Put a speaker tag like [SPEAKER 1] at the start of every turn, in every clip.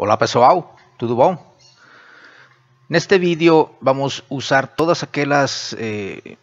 [SPEAKER 1] Olá pessoal, tudo bom? Neste vídeo vamos usar todas aquelas eh,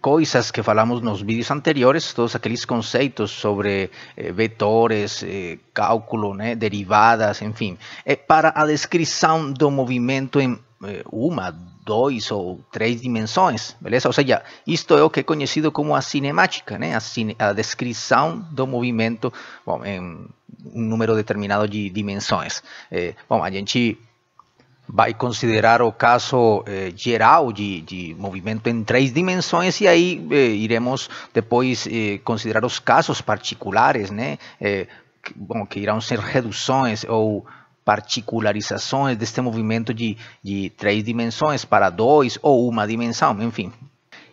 [SPEAKER 1] coisas que falamos nos vídeos anteriores, todos aqueles conceitos sobre eh, vetores, eh, cálculo, né, derivadas, enfim, eh, para a descrição do movimento em eh, uma, dois ou três dimensões, beleza? Ou seja, isto é o que é conhecido como a cinemática, né? a, cine, a descrição do movimento bom, em un número determinado de dimensões. Eh, bom, a gente vai considerar o caso eh, geral de, de, movimento em três dimensões e aí eh, iremos depois eh, considerar os casos particulares, né? que, bom, que irão ser reduções ou particularizações deste movimento de, de três dimensões para dois ou uma dimensão, enfim.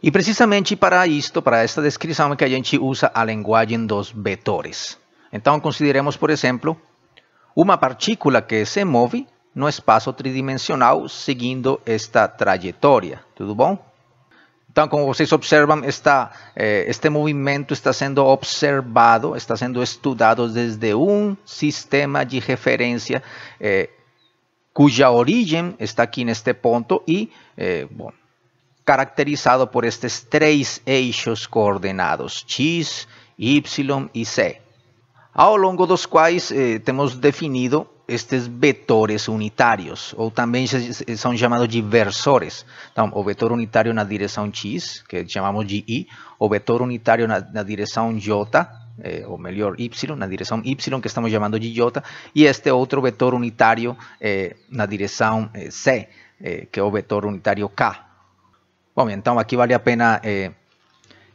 [SPEAKER 1] E precisamente para isto, para esta descrição, é que a gente usa a linguagem dos vetores. Entonces, consideremos, por ejemplo, una partícula que se move no espacio tridimensional siguiendo esta trayectoria. tudo como ustedes observan, eh, este movimiento está siendo observado, está siendo estudiado desde un sistema de referencia eh, cuya origen está aquí en este punto y eh, caracterizado por estos tres eixos coordenados, x, y y z. ao longo dos quais eh, temos definido estes vetores unitários, ou também são chamados de versores. Então, o vetor unitário na direção x, que chamamos de i, o vetor unitário na, na direção j, eh, ou melhor, y, na direção y, que estamos chamando de j, e este outro vetor unitário eh, na direção eh, c, eh, que é o vetor unitário k. Bom, então aqui vale a pena eh,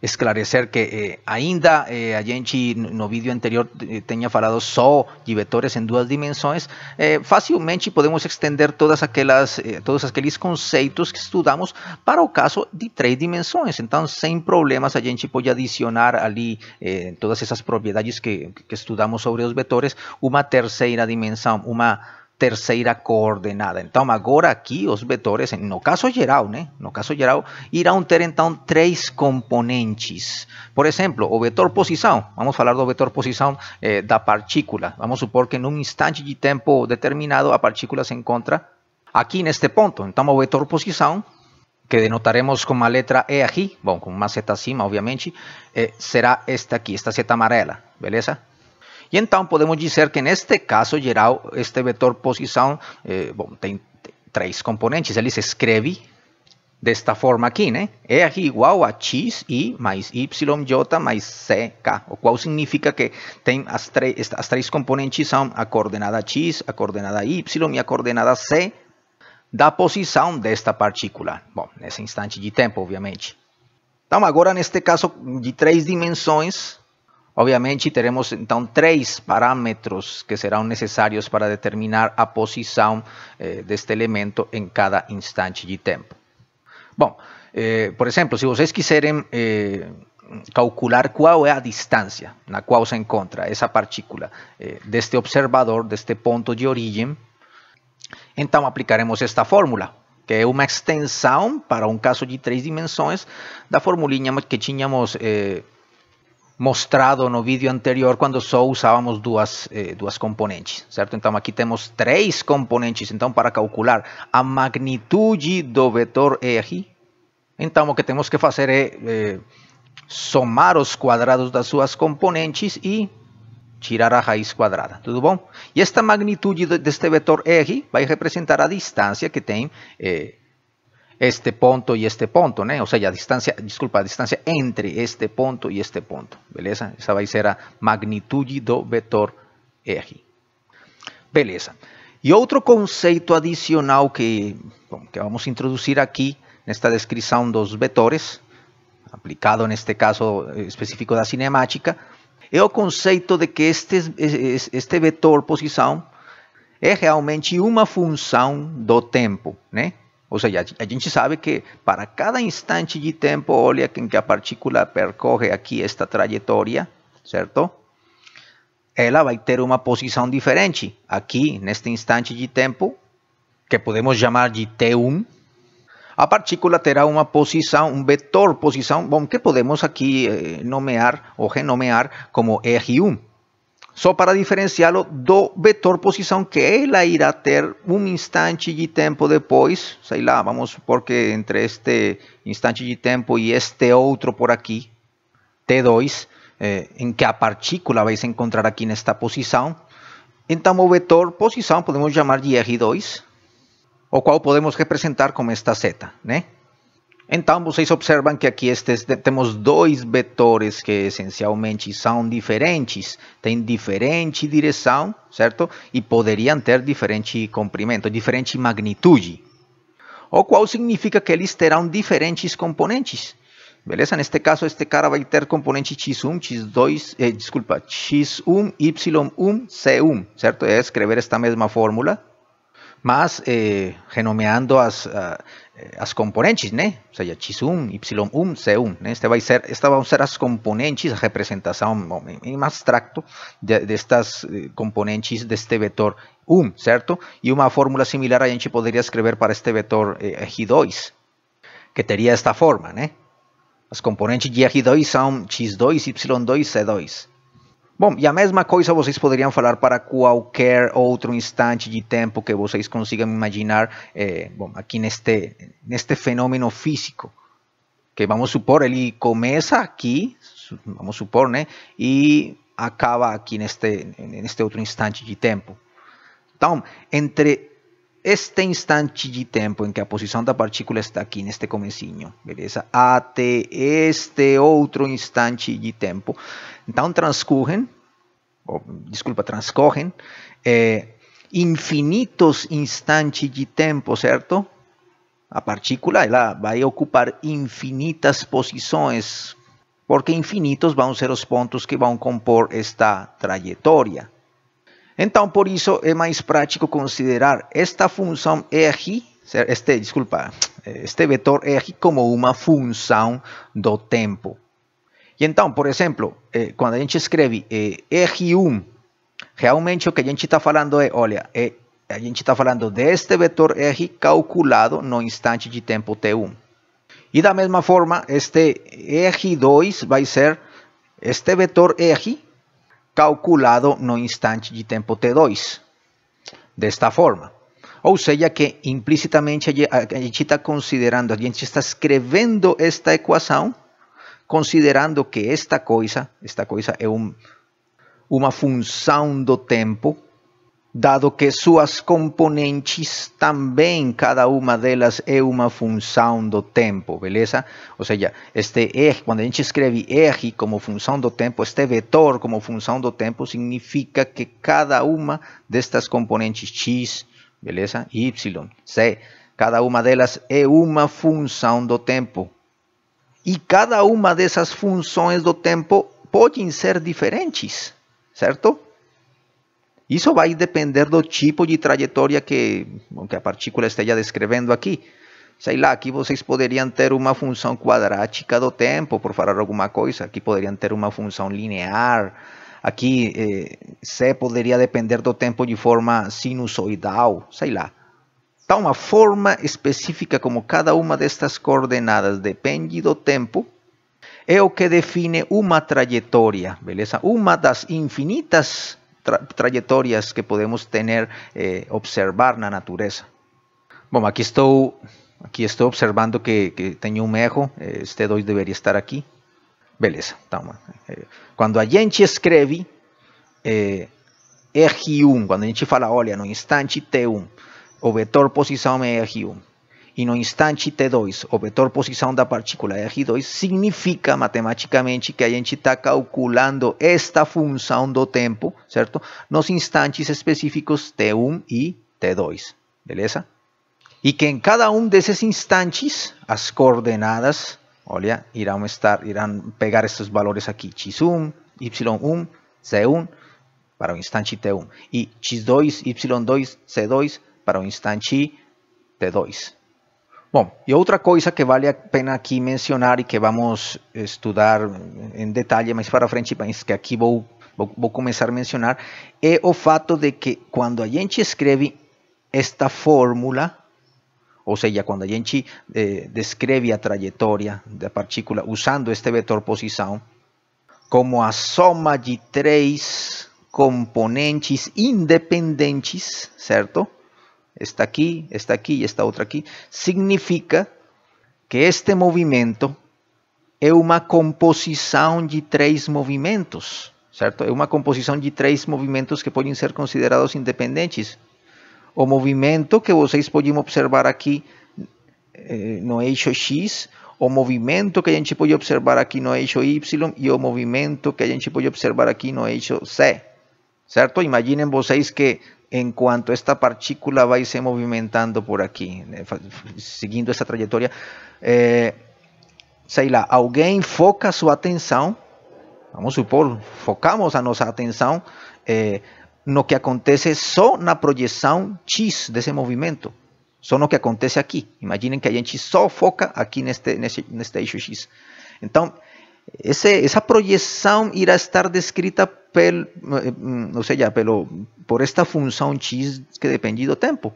[SPEAKER 1] esclarecer que eh, ainda eh, a gente no vídeo anterior eh, tenha falado só de vetores em duas dimensões, eh, facilmente podemos estender todas aquelas, eh, todos aqueles conceitos que estudamos para o caso de três dimensões. Então, sem problemas, a gente pode adicionar ali eh, todas essas propriedades que, que estudamos sobre os vetores, uma terceira dimensão, uma terceira coordenada. Então, agora aqui os vetores, no caso geral, né? no caso geral, irão ter então três componentes. Por exemplo, o vetor posição. Vamos falar do vetor posição eh, da partícula. Vamos supor que num instante de tempo determinado a partícula se encontra aqui neste ponto. Então, o vetor posição, que denotaremos com a letra E aqui, bom, com uma seta acima, obviamente, eh, será esta aqui, esta seta amarela, beleza? E então podemos dizer que neste caso geral, este vetor posição eh, bom, tem três componentes, ele se escreve desta forma aqui, né? E aqui igual a x, i mais j mais k o qual significa que tem as, as três componentes são a coordenada x, a coordenada y e a coordenada c da posição desta partícula. Bom, nesse instante de tempo, obviamente. Então, agora neste caso de três dimensões, Obviamente teremos então três parâmetros que serão necessários para determinar a posição eh, deste elemento em cada instante de tempo. Bom, eh, por exemplo, se vocês quiserem eh, calcular qual é a distância na qual se encontra essa partícula eh, deste observador, deste ponto de origem, então aplicaremos esta fórmula, que é uma extensão para um caso de três dimensões da formulinha que tínhamos eh, mostrado no vídeo anterior quando só usávamos duas, eh, duas componentes, certo? Então aqui temos três componentes, então para calcular a magnitude do vetor R, então o que temos que fazer é eh, somar os quadrados das suas componentes e tirar a raiz quadrada, tudo bom? E esta magnitude deste vetor R vai representar a distância que tem eh, este ponto e este ponto, né? Ou seja, a distância, desculpa, a distância entre este ponto e este ponto, beleza? Essa vai ser a magnitude do vetor R. Beleza. E outro conceito adicional que, que vamos introduzir aqui nesta descrição dos vetores, aplicado neste caso específico da cinemática, é o conceito de que este, este vetor posição é realmente uma função do tempo, né? Ou seja, a gente sabe que para cada instante de tempo, olha em que a partícula percorre aqui esta trajetória, certo? Ela vai ter uma posição diferente aqui neste instante de tempo, que podemos chamar de T1. A partícula terá uma posição, um vetor posição, bom, que podemos aqui eh, nomear ou renomear como R1 só para diferenciá-lo do vetor posição que ela é irá ter um instante de tempo depois, sei lá, vamos supor que entre este instante de tempo e este outro por aqui, T2, eh, em que a partícula vai se encontrar aqui nesta posição, então o vetor posição podemos chamar de R2, o qual podemos representar como esta seta, né? Então vocês observam que aqui estes, temos dois vetores que essencialmente são diferentes, têm diferente direção, certo? E poderiam ter diferente comprimento, diferente magnitude. O qual significa que eles terão diferentes componentes. Beleza? Neste caso, este cara vai ter componente x1, x2, eh, desculpa, x1, y1, c1, certo? É escrever esta mesma fórmula, mas eh, renomeando as, uh, ah, eh, as componentes, né? Ou seja, x1, y1, c1, né? Este vai ser, esta vão ser as componentes, a representação em abstracto de, destas eh, componentes deste vetor 1, certo? E uma fórmula similar a gente poderia escrever para este vetor eh, R2, que teria esta forma, né? As componentes de R2 são x2, y2, c2. Bom, e a mesma coisa vocês poderiam falar para qualquer outro instante de tempo que vocês consigam imaginar, é, bom, aqui neste, neste fenômeno físico, que vamos supor, ele começa aqui, vamos supor, né, e acaba aqui neste, neste outro instante de tempo. Então, entre este instante de tempo em que a posição da partícula está aqui neste comecinho, beleza? Até este outro instante de tempo. Então transcorrem, ou, desculpa, transcorrem é, eh, infinitos instantes de tempo, certo? A partícula ela vai ocupar infinitas posições, porque infinitos vão ser os pontos que vão compor esta trajetória. Então, por isso, é mais prático considerar esta função R, este, desculpa, este vetor R como uma função do tempo. E então, por exemplo, eh, quando a gente escreve eh, R1, realmente o que a gente está falando é, olha, é, a gente está falando deste vetor R calculado no instante de tempo T1. E da mesma forma, este R2 vai ser este vetor R calculado no instante de tempo T2. Desta forma. Ou seja que implicitamente a gente está considerando, a gente está escrevendo esta equação considerando que esta coisa, esta coisa é um, uma função do tempo dado que suas componentes também, cada uma delas, é uma função do tempo, beleza? Ou seja, este R, er, quando a gente escreve R er como função do tempo, este vetor como função do tempo, significa que cada uma destas componentes X, beleza? Y, C, cada uma delas é uma função do tempo. E cada uma dessas funções do tempo podem ser diferentes, certo? Isso vai depender do tipo de trajetória que, que a partícula esteja descrevendo aqui. Sei lá, aqui vocês poderiam ter uma função quadrática do tempo, por falar alguma coisa. Aqui poderiam ter uma função linear. Aqui eh, C poderia depender do tempo de forma sinusoidal, sei lá. Então, tá a forma específica como cada uma destas coordenadas depende do tempo é o que define uma trajetória, beleza? Uma das infinitas trayectorias que podemos tener, eh, observar la naturaleza Bom, aquí estoy aquí estoy observando que, que un un eh, este 2 debería estar aquí Beleza, cuando cuando a gente escreve eh, Cuando 1 eh, cuando a gente fala, olha, no instante T1, o vetor posición E no instante T2, o vetor posição da partícula R2 significa matematicamente que a gente está calculando esta função do tempo, certo? Nos instantes específicos T1 e T2, beleza? E que em cada um desses instantes, as coordenadas, olha, irão, estar, irão pegar esses valores aqui, x1, y1, c1, para o instante T1 e x2, y2, c2 para o instante T2. Bom, e outra coisa que vale a pena aqui mencionar e que vamos estudar em detalhe mais para frente, mas que aqui vou, vou, vou começar a mencionar, é o fato de que quando a gente escreve esta fórmula, ou seja, quando a gente eh, descreve a trajetória da partícula usando este vetor posição, como a soma de três componentes independentes, certo? está aqui, está aqui e esta outra aqui significa que este movimento é uma composição de três movimentos, certo? É uma composição de três movimentos que podem ser considerados independentes. O movimento que vocês podem observar aqui eh, no eixo X, o movimento que a gente pode observar aqui no eixo Y e o movimento que a gente pode observar aqui no eixo C, certo? Imaginem vocês que en cuanto esta partícula va a irse movimentando por aquí, eh, seguindo essa trajetória, é, eh, sei lá, alguém foca sua atenção, vamos supor, focamos a nossa atenção eh, é, no que acontece só na projeção X desse movimento, só no que acontece aqui. Imaginem que a gente só foca aqui neste, neste, neste eixo X. Então, Ese, proyección proyección irá estar descrita pel, eh, mm, ya por esta función x que depende del tiempo,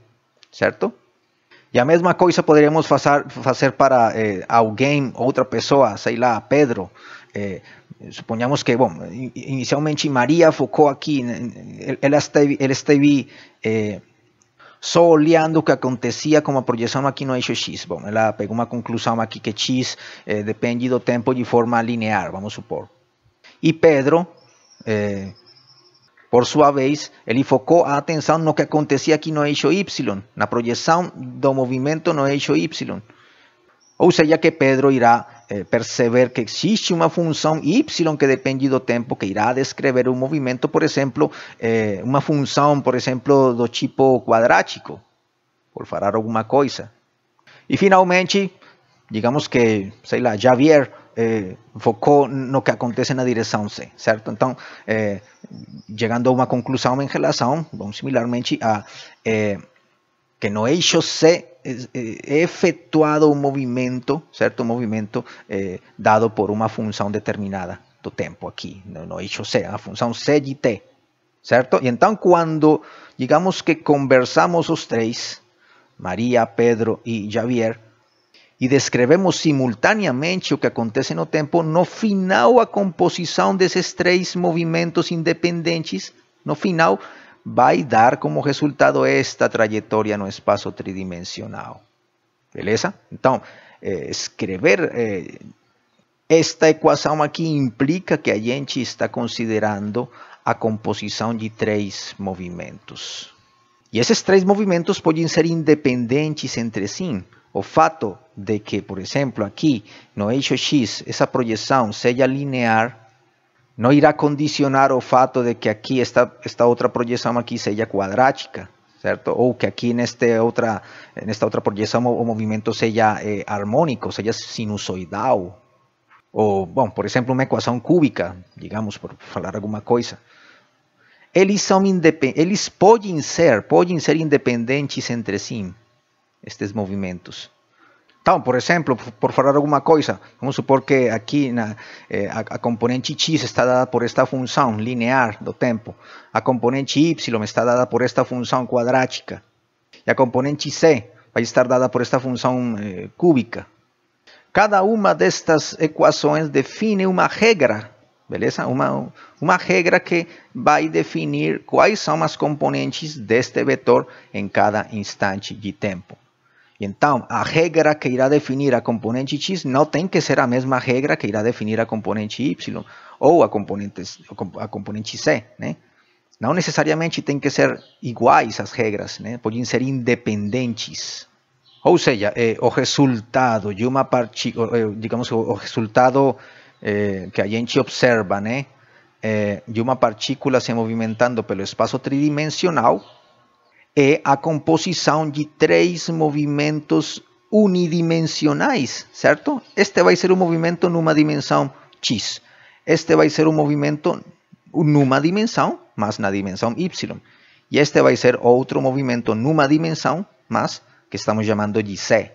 [SPEAKER 1] ¿cierto? ya misma cosa podríamos podríamos hacer para eh, otra persona, persona, sei lá, Pedro. Eh, supongamos que, bueno, inicialmente María focó aquí, él esteve, él só olhando o que acontecia com a projeção aqui no eixo X. Bom, ela pegou uma conclusão aqui que é X eh, depende do tempo de forma linear, vamos supor. E Pedro, eh, por sua vez, ele focou a atenção no que acontecia aqui no eixo Y, na projeção do movimento no eixo Y. Ou seja, que Pedro irá eh, perceber que existe uma função y que depende do tempo, que irá descrever um movimento, por exemplo, eh, uma função, por exemplo, do tipo quadrático, por falar alguma coisa. E finalmente, digamos que, sei lá, Javier eh, focou no que acontece na direção C, certo? Então, eh, chegando a uma conclusão em relação, bom, similarmente, a eh, que no eixo C eh, efetuado um un movimiento, ¿cierto? Un movimiento eh, dado por una función determinada do tempo aqui, no, no eixo C, a função C de T, certo? E então, quando, digamos que conversamos os três, Maria, Pedro e Javier, e descrevemos simultaneamente o que acontece no tempo, no final a composição desses três movimentos independentes, no final vai dar como resultado esta trajetória no espaço tridimensional. Beleza? Então, eh, escrever eh, esta equação aqui implica que a gente está considerando a composição de três movimentos. E esses três movimentos podem ser independentes entre si. O fato de que, por exemplo, aqui no eixo X, essa projeção seja linear não irá condicionar o fato de que aqui esta, esta outra projeção aqui seja quadrática, certo? Ou que aqui neste outra, nesta outra projeção o movimento seja eh, harmônico, seja sinusoidal. Ou, bom, por exemplo, uma equação cúbica, digamos, por falar alguma coisa. Eles, são eles podem ser, podem ser independentes entre si, estes movimentos. Então, por exemplo, por falar alguma coisa, vamos supor que aqui na, eh, a, a, componente x está dada por esta função linear do tempo, a componente y está dada por esta função quadrática, e a componente c vai estar dada por esta função eh, cúbica. Cada uma destas equações define uma regra, beleza? Uma, uma regra que vai definir quais são as componentes deste vetor em cada instante de tempo. E então, a regra que irá definir a componente x não tem que ser a mesma regra que irá definir a componente y ou a componente, a componente c, né? ¿eh? Não necessariamente tem que ser iguais as regras, né? ¿eh? Podem ser independentes. Ou seja, é, eh, o resultado de uma parte, digamos, o resultado é, que a gente observa, né? É, de uma partícula se movimentando pelo espaço tridimensional é a composição de três movimentos unidimensionais, certo? Este vai ser um movimento numa dimensão x. Este vai ser um movimento numa dimensão, mas na dimensão y. E este vai ser outro movimento numa dimensão, mas que estamos chamando de c.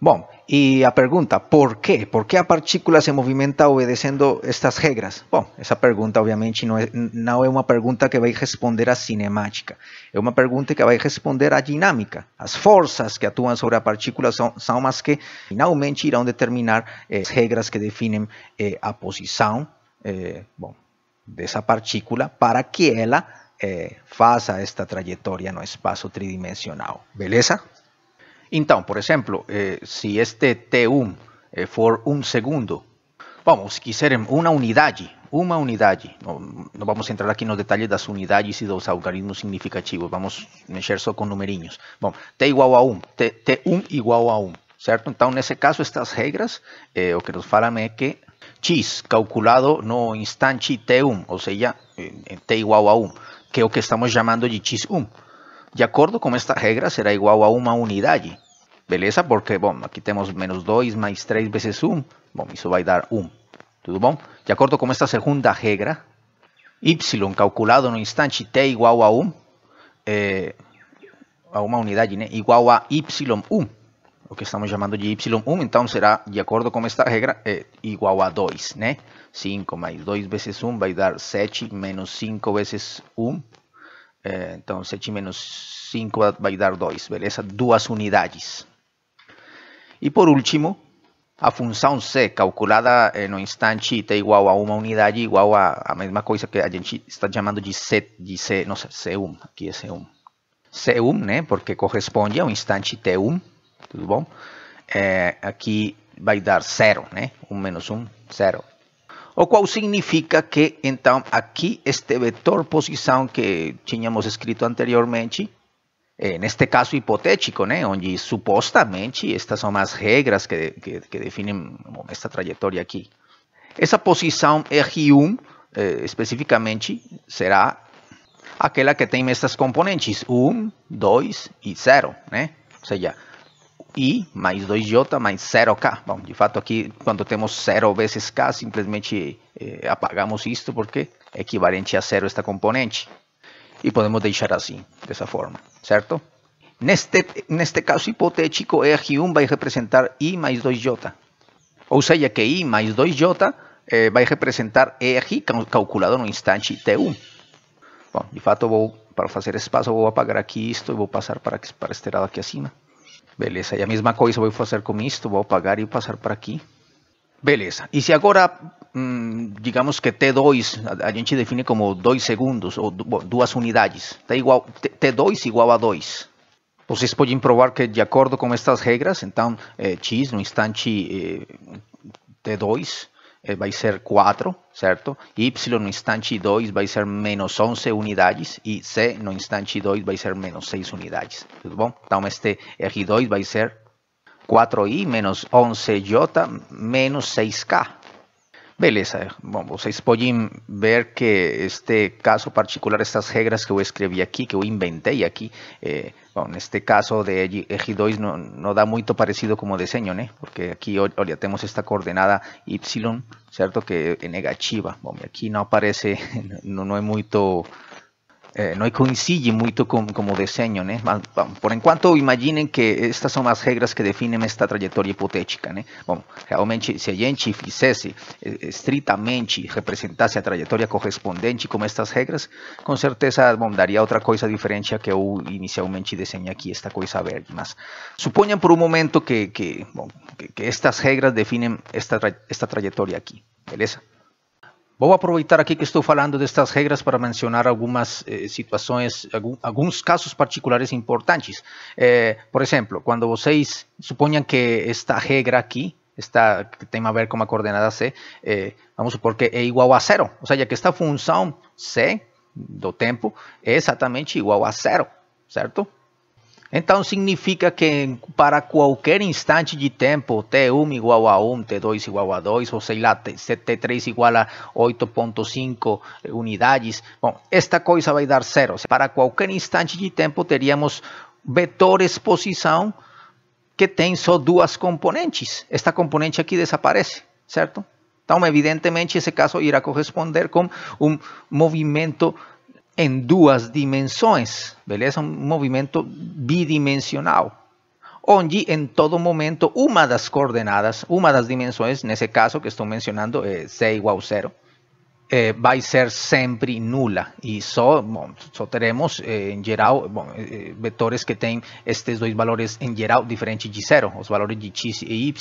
[SPEAKER 1] Bom, e a pergunta, ¿por quê? ¿Por que a partícula se movimenta obedecendo estas regras? Bom, essa pergunta, obviamente não é uma pergunta que vai responder a cinemática. É uma pergunta que vai responder a dinâmica, As forças que atuam sobre a partícula são mais que finalmente irão determinar eh, las que definem eh, a posição eh, bom, de partícula para que ela eh, faça esta trajetória no espaço tridimensional. Beleza? Entonces, por ejemplo, eh, si este T1 eh, for un segundo, vamos, quiserem una unidad, una unidad, no, vamos a entrar aquí en los detalles de las unidades y de los algoritmos significativos, vamos a mexer solo con numerinhos. Bom, T igual a 1, T, T1 igual a 1, Entonces, Então, ese caso, estas reglas, eh, o que nos falam es que x calculado no instante T1, o sea, eh, T igual a 1, que es o que estamos llamando de x1. de acordo com esta regra será igual a uma unidade. Beleza? Porque, bom, aqui temos menos 2 mais 3 vezes 1. Bom, isso vai dar 1. Tudo bom? De acordo com esta segunda regra, y calculado no instante t igual a 1, é, eh, a uma unidade, né? Igual a y1, o que estamos chamando de y1. Então, será, de acordo com esta regra, é igual a 2, né? 5 mais 2 vezes 1 vai dar 7, menos 5 vezes 1 é, então 7 menos 5 vai dar 2, beleza? Duas unidades. E por último, a função C calculada eh, no instante t igual a uma unidade, igual a, a mesma coisa que a gente está chamando de C, de C, nossa, C1, aqui é C1. C1, né, porque corresponde ao instante T1, tudo bom? É, aqui vai dar 0, né, 1 menos 1, 0 o qual significa que, então, aqui este vetor posição que tínhamos escrito anteriormente, é, neste caso hipotético, né, onde supostamente estas são as regras que, que, que definem esta trajetória aqui. Essa posição R1, é, eh, especificamente, será aquela que tem estas componentes 1, 2 e 0, né? Ou seja, I mais 2J mais 0K. Bom, de fato aqui quando temos 0 vezes K, simplesmente eh, apagamos isto porque é equivalente a zero esta componente. E podemos deixar assim, dessa forma, certo? Neste, neste caso hipotético, R1 vai representar I mais 2J. Ou seja, que I mais 2J eh, vai representar R calculado no instante T1. Bom, de fato, vou, para fazer espaço, vou apagar aqui isto e vou passar para, para este lado aqui acima. Beleza, e a mesma coisa vou fazer com isto, vou apagar e passar para aqui. Beleza, e se agora, hum, digamos que T2, a, a, gente define como 2 segundos, ou duas unidades, tá T igual, T2 igual a 2. Vocês podem provar que de acordo com estas regras, então, é, x no instante é, eh, T2 eh, vai ser 4, certo? Y no instante 2 vai ser menos 11 unidades e C no instante 2 vai ser menos 6 unidades, tudo bom? Então este R2 vai ser 4i menos 11j menos 6k, beleza. Bom, vocês ver que este caso particular, estas reglas que yo escribí aquí, que yo inventei aquí, eh, en este caso de EG2 não, não dá parecido como diseño, né? ¿eh? Porque aqui, ya tenemos esta coordenada Y, ¿cierto? Que es negativa. aquí no aparece, no não mucho muito... Eh, no coincide mucho con el diseño. ¿no? né? por enquanto, que estas son las reglas que definen esta trayectoria hipotética, né? Bom, realmente, se a gente eh, estrictamente estritamente, representasse a trayectoria correspondente con estas reglas, con certeza, daría otra cosa diferente a que inicialmente diseñé aquí, esta cosa verde. más. supongan por un momento que, que, estas reglas definen esta, trayectoria esta beleza? Vou aproveitar aqui que estou falando destas regras para mencionar algumas eh, situações, algum, alguns casos particulares importantes. Eh, por exemplo, quando vocês suponham que esta regra aqui, esta, que tem a ver com a coordenada C, eh, vamos supor que é igual a zero. Ou seja, que esta função C do tempo é exatamente igual a zero, certo? Então significa que para qualquer instante de tempo, T1 igual a 1, T2 igual a 2, ou sei lá, T3 igual a 8.5 unidades. Bom, esta coisa vai dar zero. Para qualquer instante de tempo, teríamos vetor exposição que tem só duas componentes. Esta componente aqui desaparece, certo? Então, evidentemente, esse caso irá corresponder com um movimento em duas dimensões, beleza? É um movimento bidimensional, onde em todo momento uma das coordenadas, uma das dimensões, nesse caso que estou mencionando, é C igual a zero, eh, ser sempre nula. E só, bom, só teremos, eh, em geral, bom, eh, vetores que têm estes dois valores, em geral, diferentes de zero, os valores de x e y,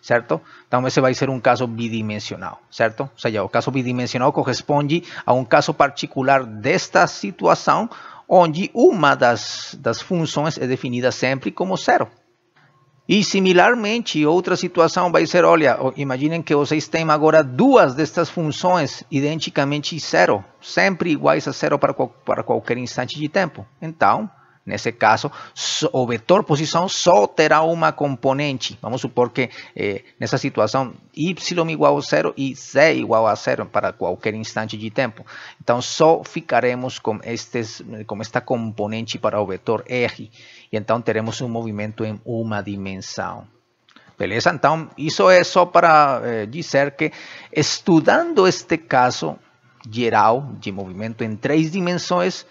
[SPEAKER 1] certo? Então, esse vai ser um caso bidimensional, certo? Ou seja, o caso bidimensional corresponde a um caso particular desta situação, onde uma das, das funções é definida sempre como zero, e similarmente, outra situação vai ser, olha, imaginem que vocês têm agora duas destas funções identicamente zero, sempre iguais a zero para, para qualquer instante de tempo. Então, Nesse caso, o vetor posição só terá uma componente. Vamos supor que eh, nessa situação y igual a zero e z igual a zero para qualquer instante de tempo. Então, só ficaremos com, estes, com esta componente para o vetor r então teremos um movimento em uma dimensão. Beleza? Então, isso é só para eh, dizer que estudando este caso geral de movimento em três dimensões,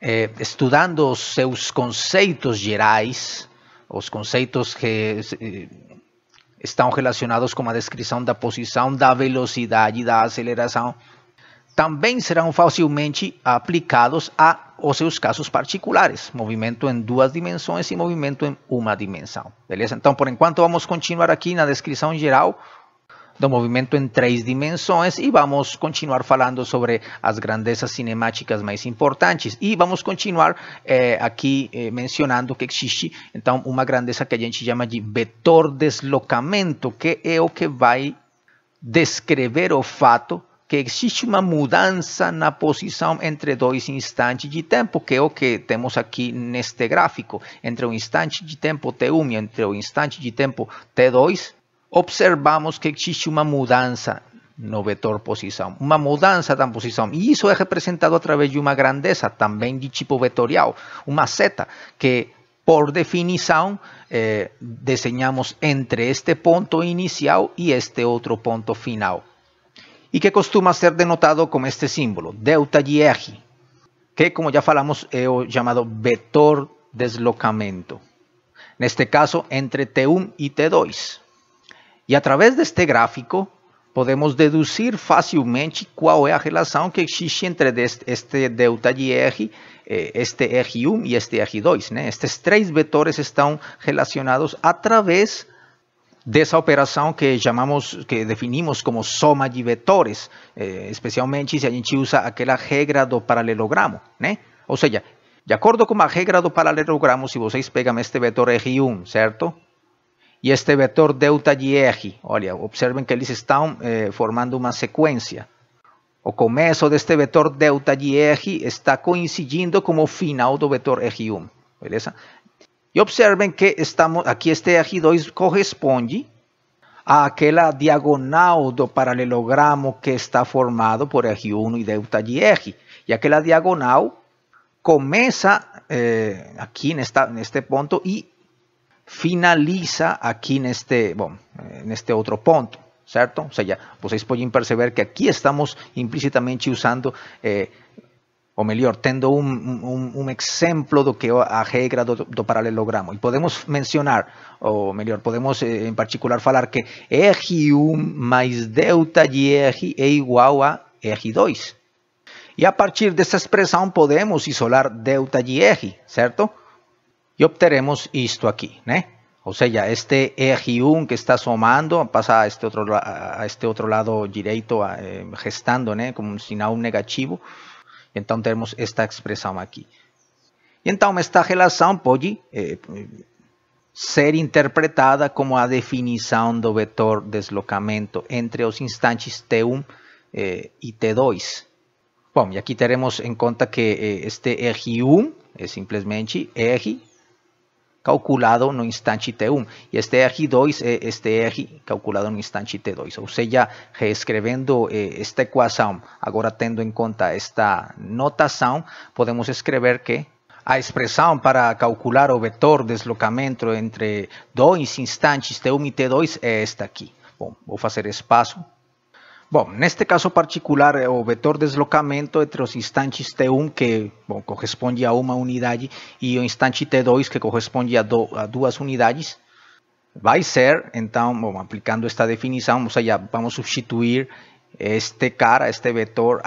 [SPEAKER 1] eh, estudando os seus conceitos gerais, os conceitos que eh, estão relacionados com a descrição da posição, da velocidade e da aceleração, também serão facilmente aplicados a os seus casos particulares, movimento em duas dimensões e movimento em uma dimensão. Beleza? Então, por enquanto, vamos continuar aqui na descrição geral do movimento em três dimensões e vamos continuar falando sobre as grandezas cinemáticas mais importantes e vamos continuar eh, aqui eh, mencionando que existe então uma grandeza que a gente chama de vetor deslocamento, que é o que vai descrever o fato que existe uma mudança na posição entre dois instantes de tempo, que é o que temos aqui neste gráfico, entre o instante de tempo T1 e entre o instante de tempo T2, observamos que existe uma mudança no vetor posição, uma mudança da posição, e isso é representado através de uma grandeza, também de tipo vetorial, uma seta, que por definição, eh, desenhamos entre este ponto inicial e este outro ponto final y que costuma ser denotado con este símbolo, delta GR, que como ya falamos é o llamado vetor deslocamento, neste caso entre T1 y T2. E a través deste gráfico podemos deducir facilmente qual é a relação que existe entre este delta GR, eh, este R1 e este R2. Né? Estes três vetores estão relacionados a de dessa operação que chamamos, que definimos como soma de vetores, eh, especialmente se a gente usa aquela regra do paralelogramo, né? ¿eh? Ou seja, de acordo com a regra do paralelogramo, se vocês pegam este vetor R1, certo? E este vetor delta de R, olha, observem que eles estão eh, formando uma sequência. O começo deste vetor delta de R está coincidindo com o final do vetor R1, beleza? Y observen que estamos, aquí este 2 corresponde a diagonal do paralelogramo que está formado por eje 1 y delta de eje. Y aquella diagonal comienza eh, aquí en, esta, en este punto y finaliza aquí en este, en este otro punto, ¿cierto? O sea, ya, ustedes pues pueden percibir que aquí estamos implícitamente usando... Eh, ou melhor, tendo um, um, um, exemplo do que a regra do, do, paralelogramo. E podemos mencionar, ou melhor, podemos em eh, particular falar que R1 mais delta de R é igual a R2. E a partir dessa expressão podemos isolar delta de R, certo? E obteremos isto aqui, né? Ou seja, este R1 que está somando passa a este outro, a este outro lado direito, gestando eh, né? Como um sinal negativo. Então temos esta expressão aqui. Então esta relação pode eh, ser interpretada como a definição do vetor deslocamento entre os instantes T1 eh, e T2. Bom, e aqui teremos em conta que eh, este R1 é simplesmente R calculado no instante T1 e este R2 é este R eh, calculado no instante T2, ou seja, reescrevendo esta equação, agora tendo em conta esta notação, podemos escrever que a expressão para calcular o vetor deslocamento entre dois instantes T1 e T2 é esta aqui. Bom, vou fazer espaço Bom, neste caso particular, eh, o vetor deslocamento entre os instantes T1, que bom, corresponde a uma unidade, e o instante T2, que corresponde a, do, a duas unidades, vai ser, então, bom, aplicando esta definição, ou seja, vamos substituir este cara, este vetor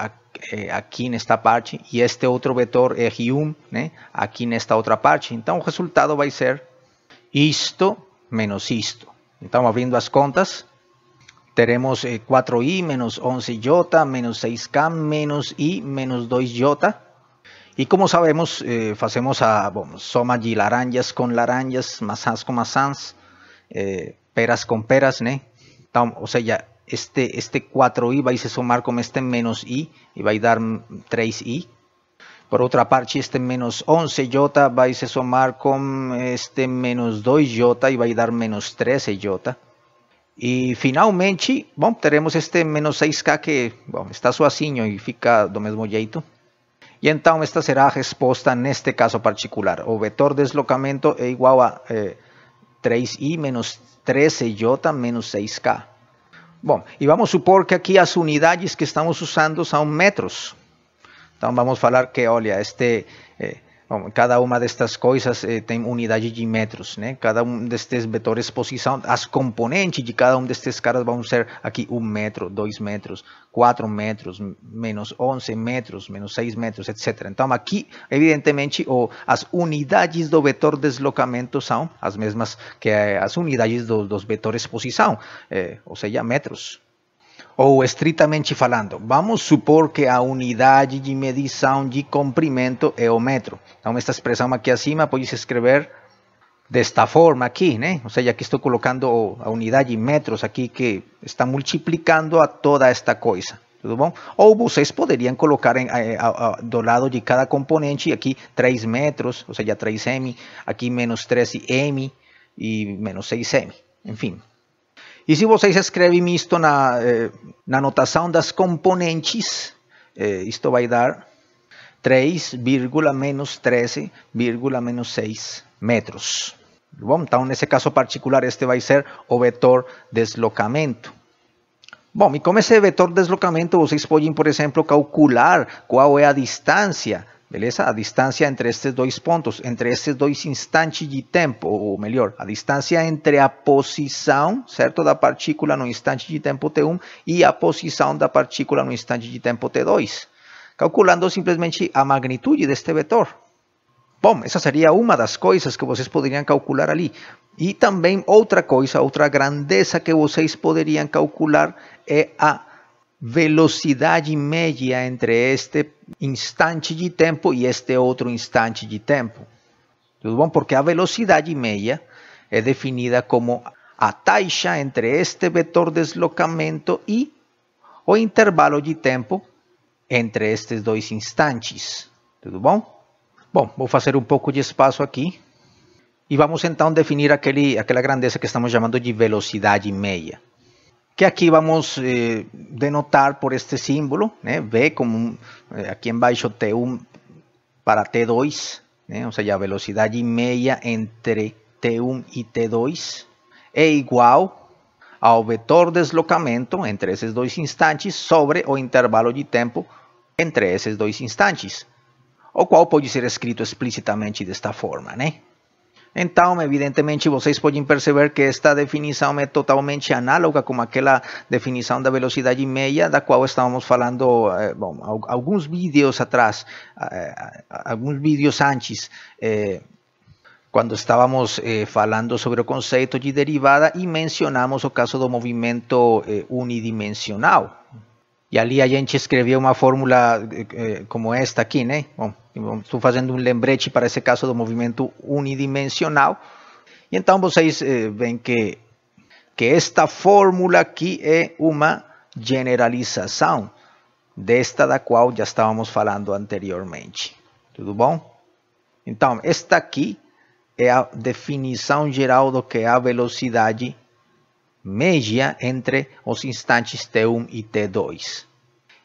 [SPEAKER 1] eh, aqui nesta parte, e este outro vetor R1 né, aqui nesta outra parte. Então, o resultado vai ser isto menos isto. Então, abrindo as contas, tenemos 4i eh, menos 11j menos 6k menos i menos 2j. Y como sabemos, eh, hacemos a bueno, soma y laranjas con laranjas, masas con masas, eh, peras con peras, O sea, ya este, este 4i va a sumar con este menos i y va a dar 3i. Por otra parte, este menos 11j va a sumar con este menos 2j y va a dar menos 13j. E finalmente, bom, teremos este menos 6K que bom, está sozinho e fica do mesmo jeito. E então esta será a resposta neste caso particular. O vetor de deslocamento é igual a eh, 3i menos 13j menos 6k. Bom, e vamos supor que aqui as unidades que estamos usando são metros. Então vamos falar que, olha, este Bom, cada uma destas coisas eh, tem unidade de metros, né? Cada um destes vetores posição, as componentes de cada um destes caras vão ser aqui 1 um metro, 2 metros, 4 metros, menos 11 metros, menos 6 metros, etc. Então aqui, evidentemente, o, as unidades do vetor deslocamento são as mesmas que eh, as unidades do, dos vetores posição, eh, ou seja, metros ou estritamente falando, vamos supor que a unidade de medição de comprimento é o metro. Então, esta expressão aqui acima pode-se escrever desta forma aqui, né? Ou seja, aqui estou colocando a unidade em metros aqui que está multiplicando a toda esta coisa. Tudo bom? Ou vocês poderiam colocar em, a, a, do lado de cada componente aqui 3 metros, ou seja, 3m, aqui menos 13m e menos 6m. Enfim, e se vocês escrevem isto na, eh, na notação das componentes, isto eh, vai dar 3, menos 13, menos 6 metros. Bom, então, nesse caso particular, este vai ser o vetor deslocamento. Bom, e como esse vetor deslocamento, vocês podem, por exemplo, calcular qual é a distância beleza? A distância entre estes dois pontos, entre estes dois instantes de tempo, ou melhor, a distância entre a posição, certo, da partícula no instante de tempo T1 e a posição da partícula no instante de tempo T2, calculando simplesmente a magnitude deste vetor. Bom, essa seria uma das coisas que vocês poderiam calcular ali. E também outra coisa, outra grandeza que vocês poderiam calcular é a velocidade média entre este instante de tempo e este outro instante de tempo. Tudo bom? Porque a velocidade média é definida como a taxa entre este vetor deslocamento e o intervalo de tempo entre estes dois instantes. Tudo bom? Bom, vou fazer um pouco de espaço aqui. E vamos então definir aquele, aquela grandeza que estamos chamando de velocidade média. que aquí vamos a eh, denotar por este símbolo, ¿eh? V como eh, aquí en baixo T1 para T2, o sea, ya velocidad y media entre T1 y T2 e igual al vector deslocamiento entre esos dos instantes sobre o intervalo de tiempo entre esos dos instantes, o cual puede ser escrito explícitamente de esta forma, ¿eh? Então, evidentemente, vocês podem perceber que esta definição é totalmente análoga com aquela definição da velocidade meia da qual estávamos falando eh, bom, alguns vídeos atrás, eh, eh, alguns vídeos antes, quando estávamos falando sobre o conceito de derivada e mencionamos o caso do movimento unidimensional. E ali a gente escreveu uma fórmula eh, como esta aqui, né? Bom, estou fazendo um lembrete para esse caso do movimento unidimensional. E então vocês eh, veem que, que esta fórmula aqui é uma generalização desta da qual já estávamos falando anteriormente. Tudo bom? Então, esta aqui é a definição geral do que é a velocidade média entre os instantes T1 e T2.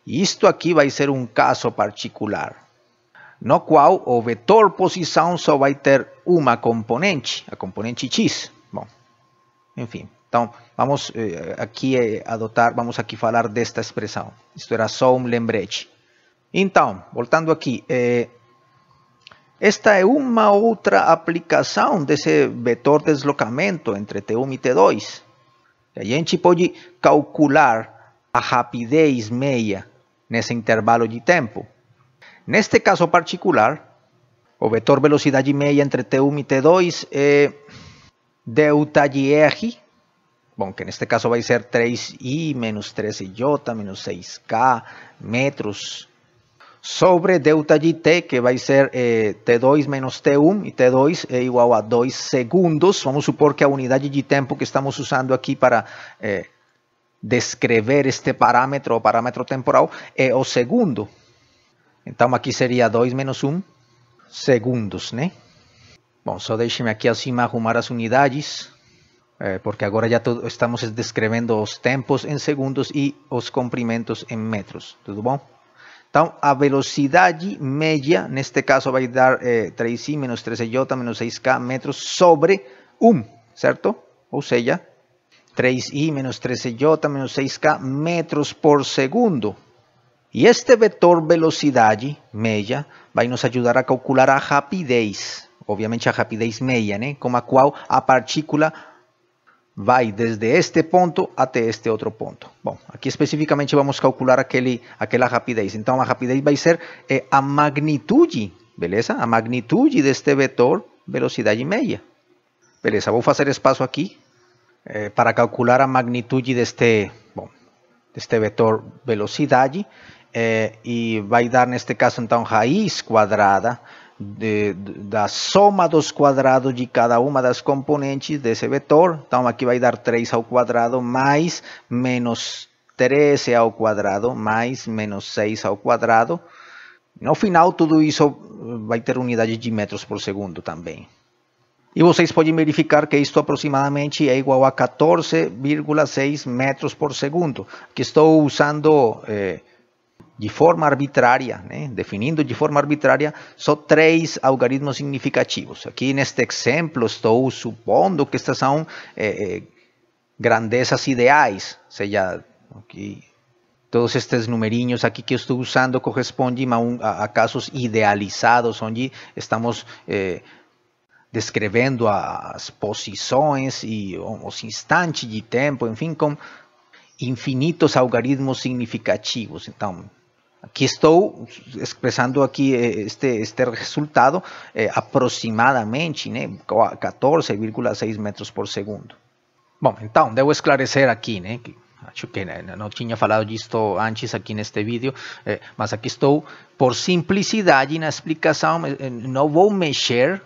[SPEAKER 1] E isto aqui vai ser um caso particular, no qual o vetor posição só vai ter uma componente, a componente x. Bom, enfim, então vamos eh, aqui eh, adotar, vamos aqui falar desta expressão. Isto era só um lembrete. Então, voltando aqui, eh, esta é uma outra aplicação desse vetor deslocamento entre T1 e T2. Y en pode calcular a rapidez en ese intervalo de tiempo. En este caso particular, o vector velocidad meia entre T1 y T2 es eh, delta de R, este que este caso va a ser 3i menos 13j menos 6k metros sobre delta de t, que vai ser eh, t2 menos t1, e t2 é igual a 2 segundos. Vamos supor que a unidade de tempo que estamos usando aqui para eh, descrever este parâmetro, o parâmetro temporal, é o segundo. Então aqui seria 2 menos 1 segundos, né? Bom, só deixe-me aqui acima arrumar as unidades, eh, porque agora já estamos descrevendo os tempos em segundos e os comprimentos em metros, tudo bom? velocidad a media, en este caso, va a dar 3i eh, menos 13j menos 6k metros sobre 1, ¿cierto? O sea, 3i menos 13j menos 6k metros por segundo. Y este vetor media va a nos ayudar a calcular a rapidez, obviamente a rapidez media, né? Como a qual a partícula Va desde este punto hasta este otro punto. Bueno, aquí específicamente vamos calcular aquella aquela rapidez. Entonces, a rapidez a ser magnitud, eh, a magnitude, beleza? A este vector velocidad y media. Beleza, vou a hacer espacio aquí eh, para calcular a magnitude deste, bom, este vector velocidad. velocidade. Eh, y va a dar, este caso, entonces, raíz cuadrada. de, da soma dos quadrados de cada uma das componentes desse vetor. Então aqui vai dar 3 ao quadrado mais menos 13 ao quadrado mais menos 6 ao quadrado. No final tudo isso vai ter unidade de metros por segundo também. E vocês podem verificar que isto aproximadamente é igual a 14,6 metros por segundo. Aqui estou usando... Eh, de forma arbitrária, né? definindo de forma arbitrária só três algarismos significativos. Aqui neste exemplo estou supondo que estas são é, é, grandezas ideais, ou seja, aqui todos estes numerinhos aqui que eu estou usando correspondem a, um, a, a casos idealizados, onde estamos é, descrevendo as posições e os instantes de tempo, enfim, com infinitos algarismos significativos. Então, Aquí estoy expresando aquí eh, este, este resultado eh, aproximadamente, né, 14,6 metros por segundo. Bom, então, devo esclarecer aqui, né, que acho que não tinha falado disto antes aqui neste vídeo, eh, mas aqui estou, por simplicidade na explicação, eh, não vou mexer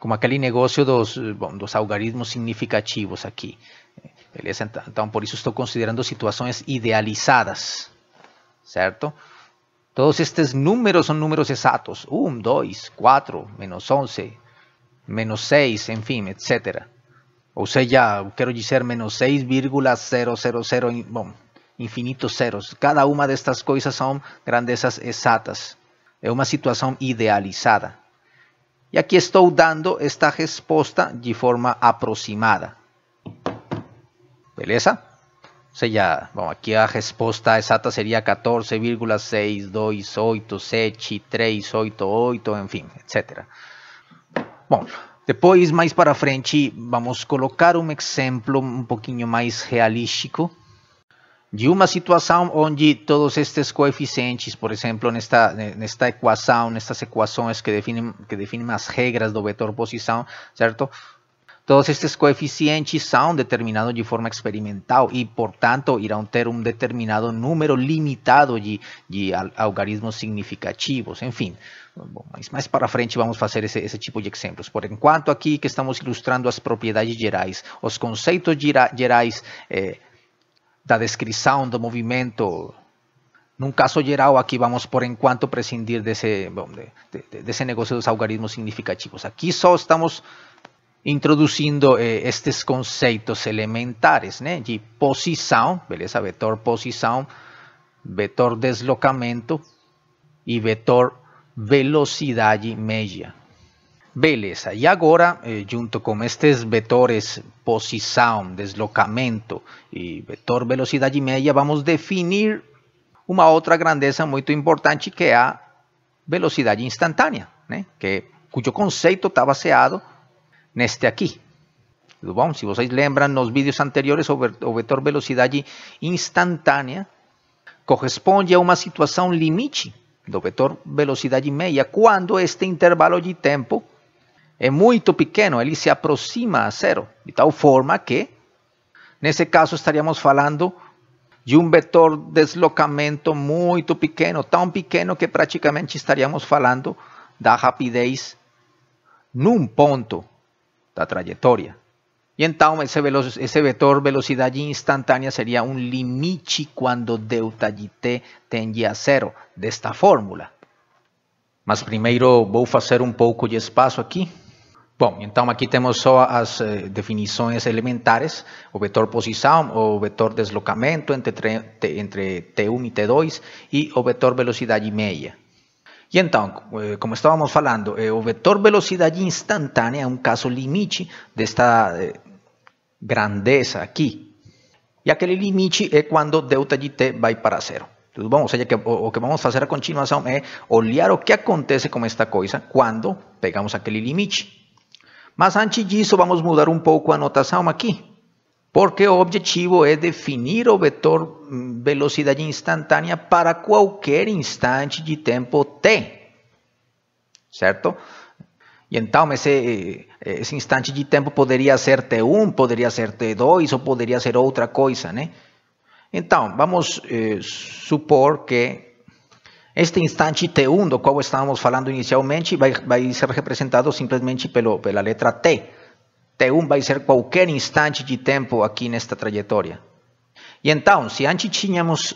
[SPEAKER 1] como aquele negócio dos, bom, dos algarismos significativos aqui. Beleza? Eh, então, por isso estou considerando situações idealizadas, certo? Todos estos números son números exactos. 1, 2, 4, menos 11, menos 6, en fin, etc. O sea, ya quiero decir menos 6,000, infinitos ceros. Cada una de estas cosas son grandezas exactas. Es una situación idealizada. Y aquí estoy dando esta respuesta de forma aproximada. Beleza? seja, bom, aqui a resposta exata seria 14,6287388, enfim, etc. Bom, depois, mais para frente, vamos colocar um exemplo um pouquinho mais realístico de uma situação onde todos estes coeficientes, por exemplo, nesta, nesta equação, nestas equações que definem, que definem as regras do vetor posição, certo? Todos estes coeficientes são determinados de forma experimental e, portanto, irão ter um determinado número limitado de, de algarismos significativos, enfim. Bom, mas mais para frente vamos fazer esse, esse, tipo de exemplos. Por enquanto, aqui que estamos ilustrando as propriedades gerais, os conceitos gerais da eh, descrição do movimento num caso geral, aqui vamos por enquanto prescindir desse, bom, de, de, desse negócio dos algarismos significativos. Aqui só estamos introduzindo eh, estes conceitos elementares né, de posição, beleza? Vetor posição, vetor deslocamento e vetor velocidade média. Beleza, e agora, eh, junto com estes vetores posição, deslocamento e vetor velocidade média, vamos definir uma outra grandeza muito importante que é a velocidade instantânea, né? que, cujo conceito está baseado neste Tudo Bom, se vocês lembram, nos vídeos anteriores, o vetor velocidade instantânea corresponde a uma situação limite do vetor velocidade meia, quando este intervalo de tempo é muito pequeno, ele se aproxima a zero, de tal forma que, nesse caso, estaríamos falando de um vetor deslocamento muito pequeno, tão pequeno que praticamente estaríamos falando da rapidez num ponto la trayectoria. Y entonces, ese, vector velocidad instantánea sería un limichi cuando delta t tende a cero, desta fórmula. Mas voy a hacer un poco de espacio aquí. Bom, então aquí tenemos só as eh, definições elementares, o vetor posição, o vetor deslocamento entre, T1 y T2 y o vetor velocidade media. E então, eh, como estávamos falando, eh, o vetor velocidade instantânea é um caso limite desta eh, grandeza aqui. E aquele limite é quando delta de t vai para zero. Tudo bom? Ou seja, que, o, que vamos fazer a continuação é olhar o que acontece com esta coisa quando pegamos aquele limite. Mas antes disso, vamos mudar um pouco a notação aqui porque o objetivo é definir o vetor hum, velocidade instantânea para qualquer instante de tempo t, certo? E então esse, eh, esse instante de tempo poderia ser t1, poderia ser t2 ou poderia ser outra coisa, né? Então, vamos eh, supor que este instante t1, do qual estávamos falando inicialmente, vai, vai ser representado simplesmente pelo, pela letra t, T1 vai ser qualquer instante de tempo aqui nesta trajetória. E então, se antes tínhamos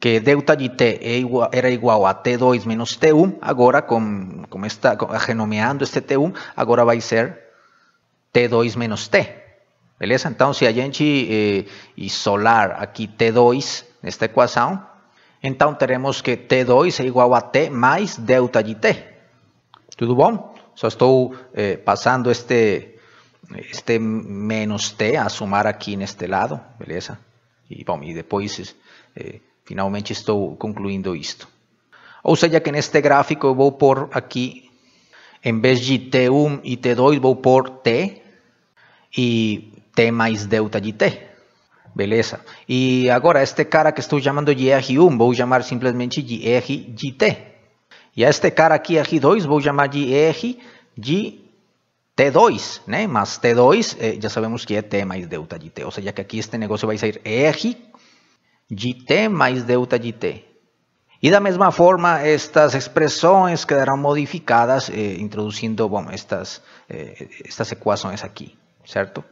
[SPEAKER 1] que delta de T é era igual a T2 menos T1, agora com, com esta, renomeando este T1, agora vai ser T2 menos T. Beleza? Então, se a gente eh, isolar aqui T2 nesta equação, então teremos que T2 é igual a T mais delta de T. Tudo bom? Só estou eh, passando este este menos t a somar aqui neste lado, beleza? E, bom, e depois eh, finalmente estou concluindo isto. Ou seja que neste gráfico eu vou pôr aqui, em vez de t1 e t2, vou pôr t e t mais delta de t. Beleza? E agora este cara que estou chamando de R1, vou chamar simplesmente de R de t. E este cara aqui, R2, vou chamar de R de T2, né? Mas T2 eh, já sabemos que é T mais delta de T, ou seja que aqui este negócio vai sair R de T mais delta de T. E da mesma forma, estas expressões quedarão modificadas eh, introduzindo bom, estas, eh, estas equações aqui, certo?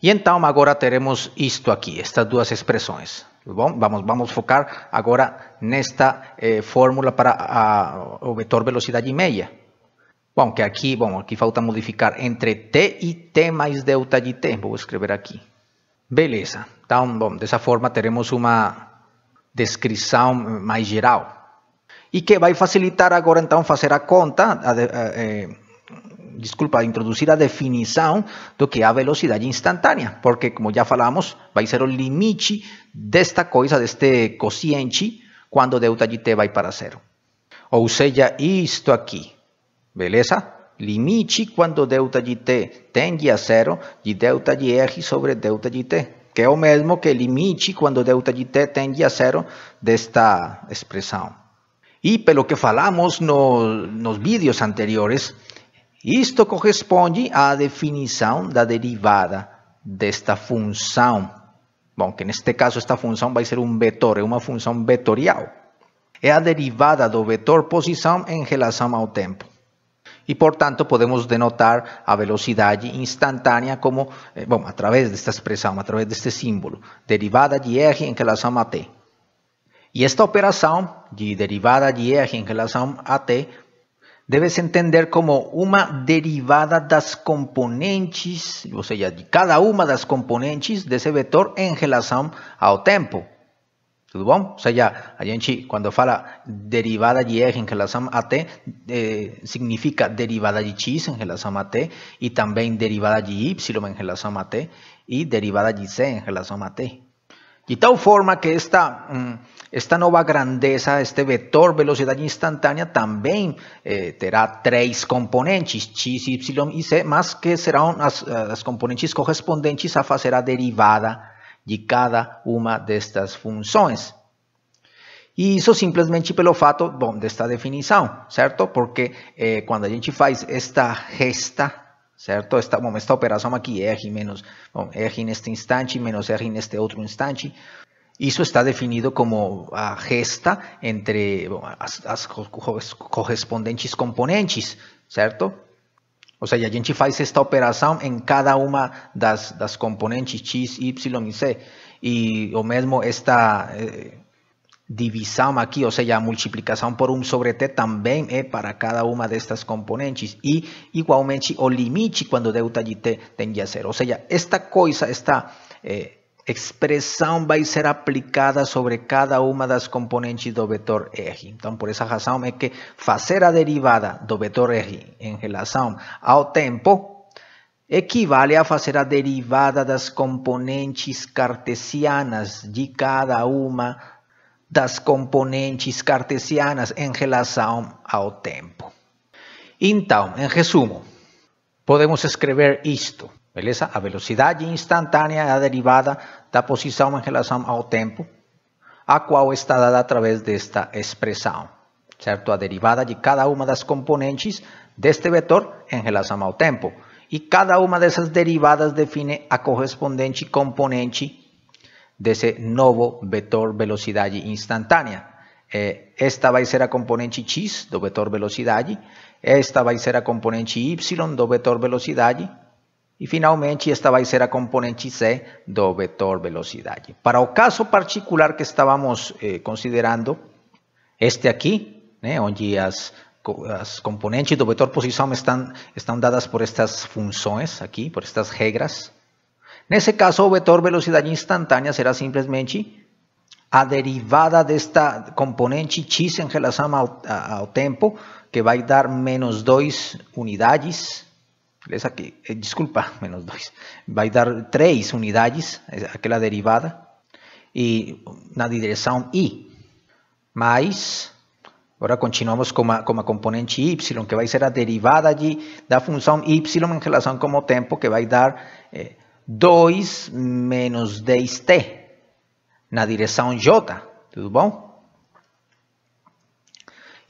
[SPEAKER 1] E então agora teremos isto aqui, estas duas expressões. Bom, vamos, vamos focar agora nesta eh, fórmula para a, ah, o vetor velocidade média. Bom, que aqui, bom, aqui falta modificar entre t e t mais delta de t. Vou escrever aqui. Beleza. Então, bom, dessa forma teremos uma descrição mais geral. E que vai facilitar agora, então, fazer a conta, a, eh, eh, a, a, desculpa, introduzir a definição do que é a velocidade instantânea. Porque, como já falamos, vai ser o limite desta coisa, deste quociente, quando delta de t vai para zero. Ou seja, isto aqui. Beleza? Limite quando delta de t tende a zero de delta de r sobre delta de t, que é o mesmo que limite quando delta de t tende a zero desta expressão. E pelo que falamos no, nos vídeos anteriores, isto corresponde à definição da derivada desta função. Bom, que neste caso esta função vai ser um vetor, é uma função vetorial. É a derivada do vetor posição em relação ao tempo. y por tanto podemos denotar a velocidad instantánea como, eh, de esta expresión, a través de este símbolo, derivada de R en relación a t. Y esta operación de derivada de R en relación a t debes entender como una derivada das componentes, o sea, de cada de las componentes de ese vetor en relação al tempo. Tudo bom? Ou fala derivada de R en relação a T, eh, significa derivada de X en relação a T, y también derivada de Y en relação a T, y derivada de C en relação a T. De tal forma que esta, mm, esta nova grandeza, este vetor velocidad instantánea también eh, terá três componentes, X, Y y c, más que serán eh, las componentes correspondientes a fazer a derivada de cada uma destas funções. E isso simplesmente pelo fato bom, desta definição, certo? Porque eh, quando a gente faz esta gesta, certo? Esta, bom, esta operação aqui, R menos bom, R neste instante, menos R neste outro instante, isso está definido como a gesta entre bom, as, as correspondentes componentes, certo? Ou seja, a gente faz esta operação em cada uma das, das componentes X, Y e Z. E o mesmo esta eh, divisão aqui, ou seja, a multiplicação por 1 sobre T também é eh, para cada uma destas componentes. E, igualmente, o limite quando delta de T tende a zero. Ou seja, esta coisa, esta... Eh, expressão vai ser aplicada sobre cada uma das componentes do vetor R. Então, por essa razão é que fazer a derivada do vetor R em relação ao tempo equivale a fazer a derivada das componentes cartesianas de cada uma das componentes cartesianas em relação ao tempo. Então, em resumo, podemos escrever isto. Beleza? A velocidade instantânea é a derivada da posição em relação ao tempo, a qual está dada através desta expressão. Certo? A derivada de cada uma das componentes deste vetor em relação ao tempo. E cada uma dessas derivadas define a correspondente componente desse novo vetor velocidade instantânea. Esta vai ser a componente x do vetor velocidade, esta vai ser a componente y do vetor velocidade, e finalmente, esta vai ser a componente C do vetor velocidade. Para o caso particular que estávamos eh, considerando, este aqui, né, onde as, as componentes do vetor posição estão, estão dadas por estas funções aqui, por estas regras. Nesse caso, o vetor velocidade instantânea será simplesmente a derivada desta componente x em relação ao, ao tempo, que vai dar menos 2 unidades esa que, eh, disculpa, menos 2, vai dar 3 unidades, eh, aquela derivada, e na direção i. Mais, agora continuamos com a, com a componente y, que vai ser a derivada de, da função y em relação com o tempo, que vai dar eh, 2 menos 10t, na direção j, tudo bom?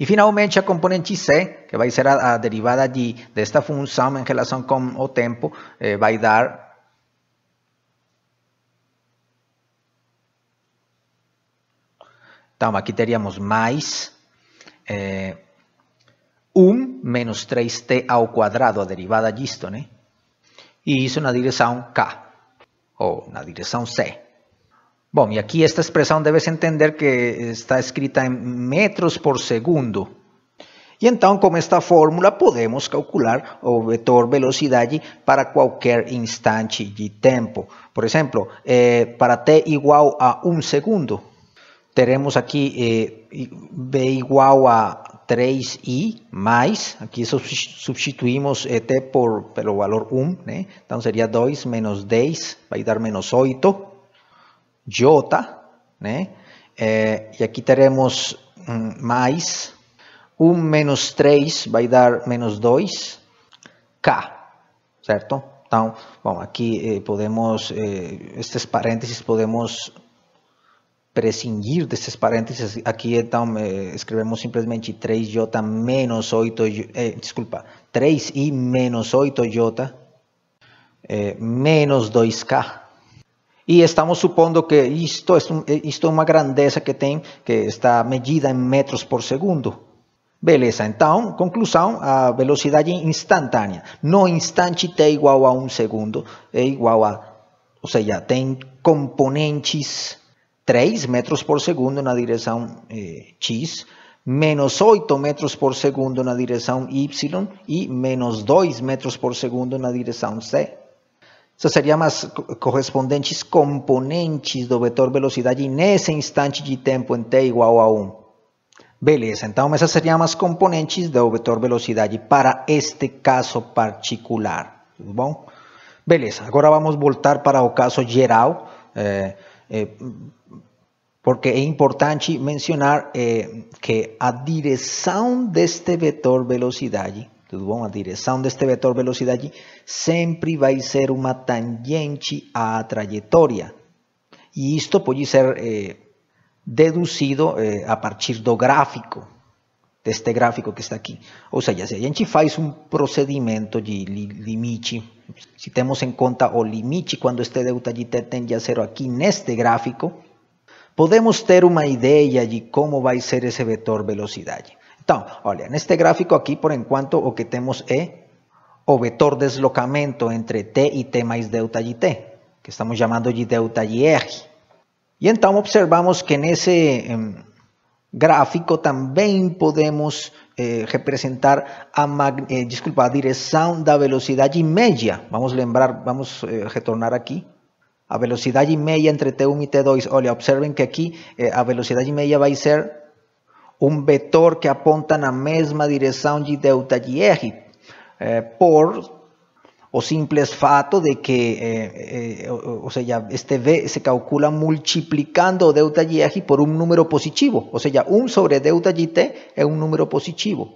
[SPEAKER 1] E finalmente a componente C, que vai ser a, a derivada de, desta função em relação com o tempo, eh, vai dar Então, aqui teríamos mais é, eh, 1 menos 3t ao quadrado, a derivada disto, né? E eh, isso na direção k, ou na direção c. Bom, e aqui esta expressão deve-se entender que está escrita em metros por segundo. E então, com esta fórmula, podemos calcular o vetor velocidade para qualquer instante de tempo. Por exemplo, eh, para t igual a 1 segundo, teremos aqui eh, b igual a 3i mais, aqui substituímos eh, t por, pelo valor 1, né? então seria 2 menos 10, vai dar menos 8. J, né? É, e aqui teremos hum, mais. 1 menos 3 vai dar menos 2. K, certo? Então, bom, aqui eh, podemos, eh, estes parênteses, podemos prescindir desses parênteses. Aqui, então, eh, escrevemos simplesmente 3J menos 8J, desculpa, 3I menos 8J eh, menos 2K. E estamos supondo que isto, isto é uma grandeza que tem, que está medida em metros por segundo. Beleza, então, conclusão, a velocidade instantânea. No instante t é igual a um segundo, é igual a, ou seja, tem componentes 3 metros por segundo na direção eh, x, menos 8 metros por segundo na direção y e menos 2 metros por segundo na direção z. Isso seria as correspondentes componentes do vetor velocidade nesse instante de tempo em t igual a 1. Beleza, então essas seriam as componentes do vetor velocidade para este caso particular, tudo bom? Beleza, agora vamos voltar para o caso geral, é, eh, é, eh, porque é importante mencionar é, que a direção deste vetor velocidade tudo bom? A direção deste vetor velocidade sempre vai ser uma tangente à trajetória. E isto pode ser eh, deduzido eh, a partir do gráfico, deste gráfico que está aqui. Ou seja, se a gente faz um procedimento de li limite, se temos em conta o limite quando este delta de tende a zero aqui neste gráfico, podemos ter uma ideia de como vai ser esse vetor velocidade. Entonces, en este gráfico aquí, por cuanto o que tenemos e, o vector deslocamento entre t y t más delta t, que estamos llamando de delta y r. Y entonces observamos que en ese em, gráfico también podemos eh, representar eh, a, dirección de a velocidad da media Vamos lembrar, vamos a eh, retornar aquí A y media entre T1 y T2. Olha, observen que aqui a media va a ser um vetor que aponta na mesma direção de delta de R, eh, por o simples fato de que, eh, eh, ou seja, este V se calcula multiplicando o delta de R por um número positivo, ou seja, 1 sobre delta de T é um número positivo,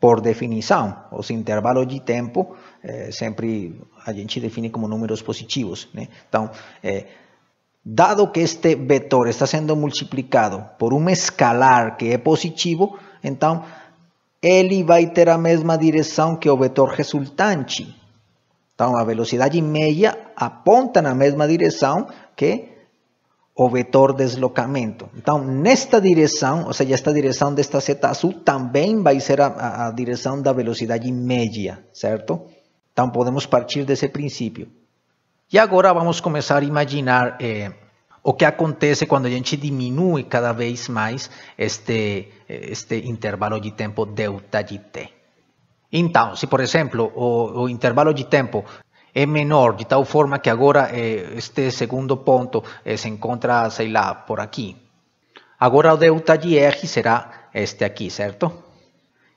[SPEAKER 1] por definição. Os intervalos de tempo sempre a gente define como números positivos. Né? Então, Dado que este vetor está sendo multiplicado por um escalar que é positivo, então ele vai ter a mesma direção que o vetor resultante. Então, a velocidade média aponta na mesma direção que o vetor deslocamento. Então, nesta direção, ou seja, esta direção desta seta azul também vai ser a, a direção da velocidade média, certo? Então, podemos partir desse princípio. E agora vamos começar a imaginar eh, o que acontece quando a gente diminui cada vez mais este, eh, este intervalo de tempo delta de t. Então, se por exemplo o, o intervalo de tempo é menor, de tal forma que agora eh, este segundo ponto é se encontra, sei lá, por aqui. Agora o delta de R será este aqui, certo?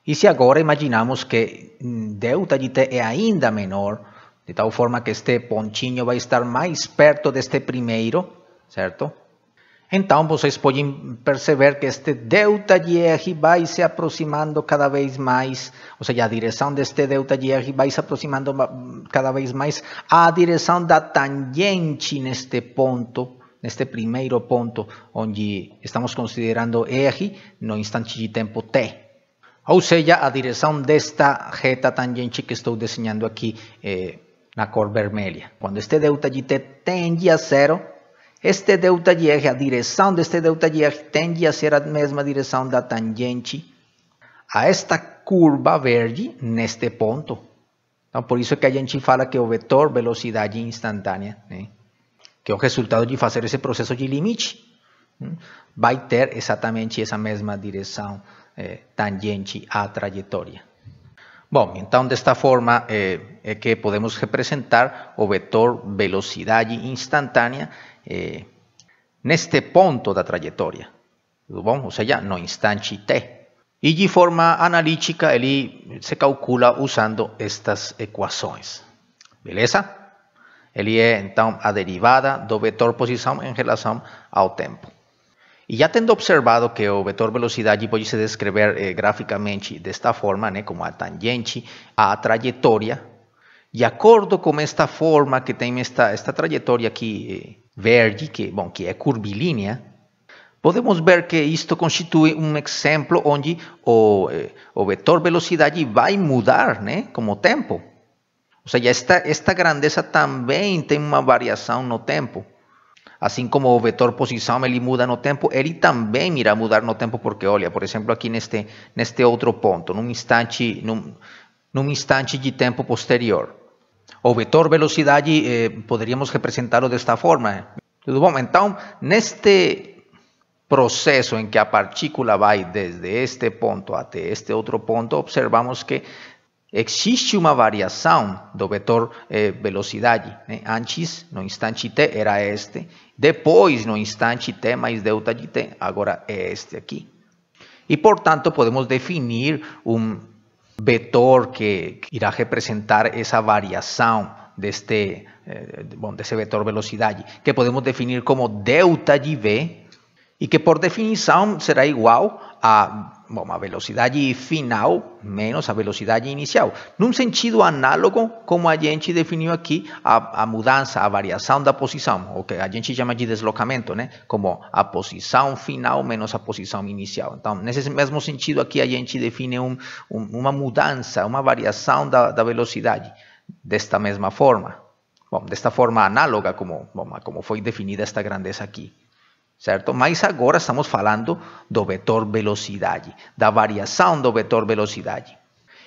[SPEAKER 1] E se agora imaginamos que mm, delta de t é ainda menor, de tal forma que este ponchinho vai estar mais perto deste primeiro, certo? Então, vocês podem perceber que este delta GR vai se aproximando cada vez mais, ou seja, a direção deste delta GR vai se aproximando cada vez mais à direção da tangente neste ponto, neste primeiro ponto, onde estamos considerando R no instante de tempo T. Ou seja, a direção desta reta tangente que estou desenhando aqui é, na cor vermelha. Quando este delta de T tende a zero, este delta de R, a direção deste delta de R tende a ser a mesma direção da tangente a esta curva verde neste ponto. Então, por isso que a gente fala que o vetor velocidade instantânea, né? que é o resultado de fazer esse processo de limite, né, vai ter exatamente essa mesma direção eh, tangente à trajetória. Bom, de esta forma eh, es que podemos representar o vetor velocidade instantânea eh, este neste ponto da trajetória, trayectoria bom? sea, seja, no instante t. Y de forma analítica, ele se calcula usando estas ecuaciones. beleza? Ele es entonces la derivada do vector posición en relación al tiempo. E já tendo observado que o vetor velocidade pode se descrever eh, graficamente desta forma, né, como a tangente à trajetória, de acordo com esta forma que tem esta, esta trajetória aqui eh, verde, que, bom, que é curvilínea, podemos ver que isto constitui um exemplo onde o, eh, o vetor velocidade vai mudar né, com o tempo. Ou seja, esta, esta grandeza também tem uma variação no tempo assim como o vetor posição ele muda no tempo, ele também irá mudar no tempo porque olha, por exemplo, aqui neste neste outro ponto, num instante num, num instante de tempo posterior. O vetor velocidade eh, poderíamos representá-lo desta forma. Tudo bom? Então, neste processo em que a partícula vai desde este ponto até este outro ponto, observamos que Existe una variación do vector eh, velocidad. velocidade. Eh, Antes, no instante t, era este. Depois, no instante t más delta de t, agora é este aqui. por tanto, podemos definir un vector que irá representar esa variación de este bom, eh, desse vetor velocidad que podemos definir como delta de v, y que, por definición, será igual a bom, a velocidade final menos a velocidade inicial. Num sentido análogo, como a gente definiu aqui, a, a mudança, a variação da posição, o que a gente chama de deslocamento, né? como a posição final menos a posição inicial. Então, nesse mesmo sentido aqui, a gente define um, um, uma mudança, uma variação da, da velocidade, desta mesma forma. Bom, desta forma análoga, como, bom, como foi definida esta grandeza aqui certo? Mas agora estamos falando do vetor velocidade, da variação do vetor velocidade.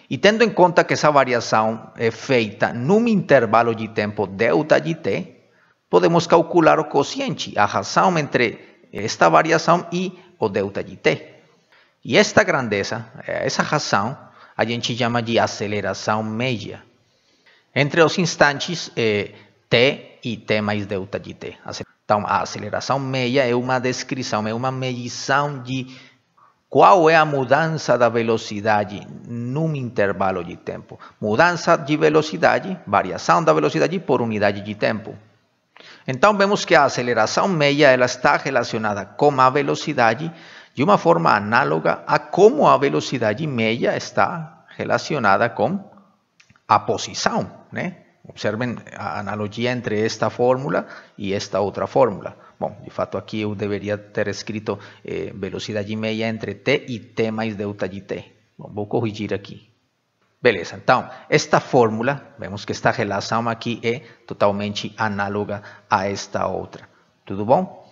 [SPEAKER 1] E tendo em conta que essa variação é feita num intervalo de tempo delta de t, podemos calcular o quociente, a razão entre esta variação e o delta de t. E esta grandeza, essa razão, a gente chama de aceleração média. Entre os instantes, é t e t mais delta de t. Então, a aceleração média é uma descrição, é uma medição de qual é a mudança da velocidade num intervalo de tempo. Mudança de velocidade, variação da velocidade por unidade de tempo. Então, vemos que a aceleração média ela está relacionada com a velocidade de uma forma análoga a como a velocidade média está relacionada com a posição, né? Observen a analogia entre esta fórmula e esta outra fórmula. Bom, de fato aqui eu deveria ter escrito eh, velocidade meia entre t e t mais delta de t. Bom, vou corrigir aqui. Beleza, então, esta fórmula, vemos que esta relação aqui é totalmente análoga a esta outra. Tudo bom?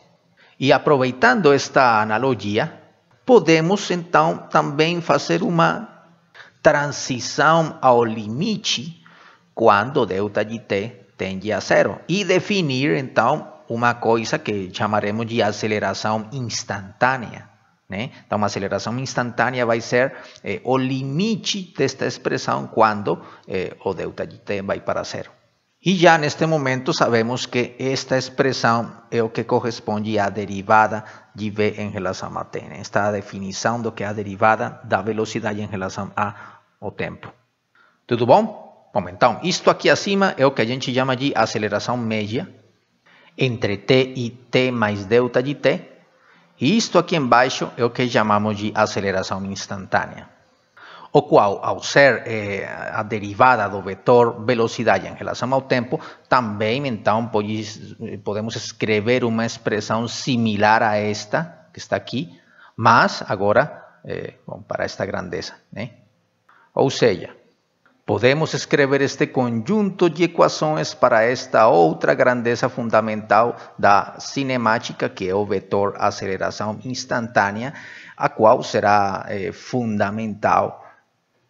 [SPEAKER 1] E aproveitando esta analogia, podemos então também fazer uma transição ao limite quando delta de t tende a zero e definir então uma coisa que chamaremos de aceleração instantânea. Né? Então, uma aceleração instantânea vai ser eh, o limite desta expressão quando eh, o delta de t vai para zero. E já neste momento sabemos que esta expressão é o que corresponde à derivada de v em relação a t. Né? Esta a definição do que é a derivada da velocidade em relação ao tempo. Tudo bom? Bom, então, isto aqui acima é o que a gente chama de aceleração média entre t e t mais delta de t. E isto aqui embaixo é o que chamamos de aceleração instantânea, o qual, ao ser eh, a derivada do vetor velocidade em relação ao tempo, também então pode, eh, podemos escrever uma expressão similar a esta, que está aqui, mas agora eh, bom, para esta grandeza. Né? Ou seja, Podemos escrever este conjunto de equações para esta outra grandeza fundamental da cinemática, que é o vetor aceleração instantânea, a qual será eh, fundamental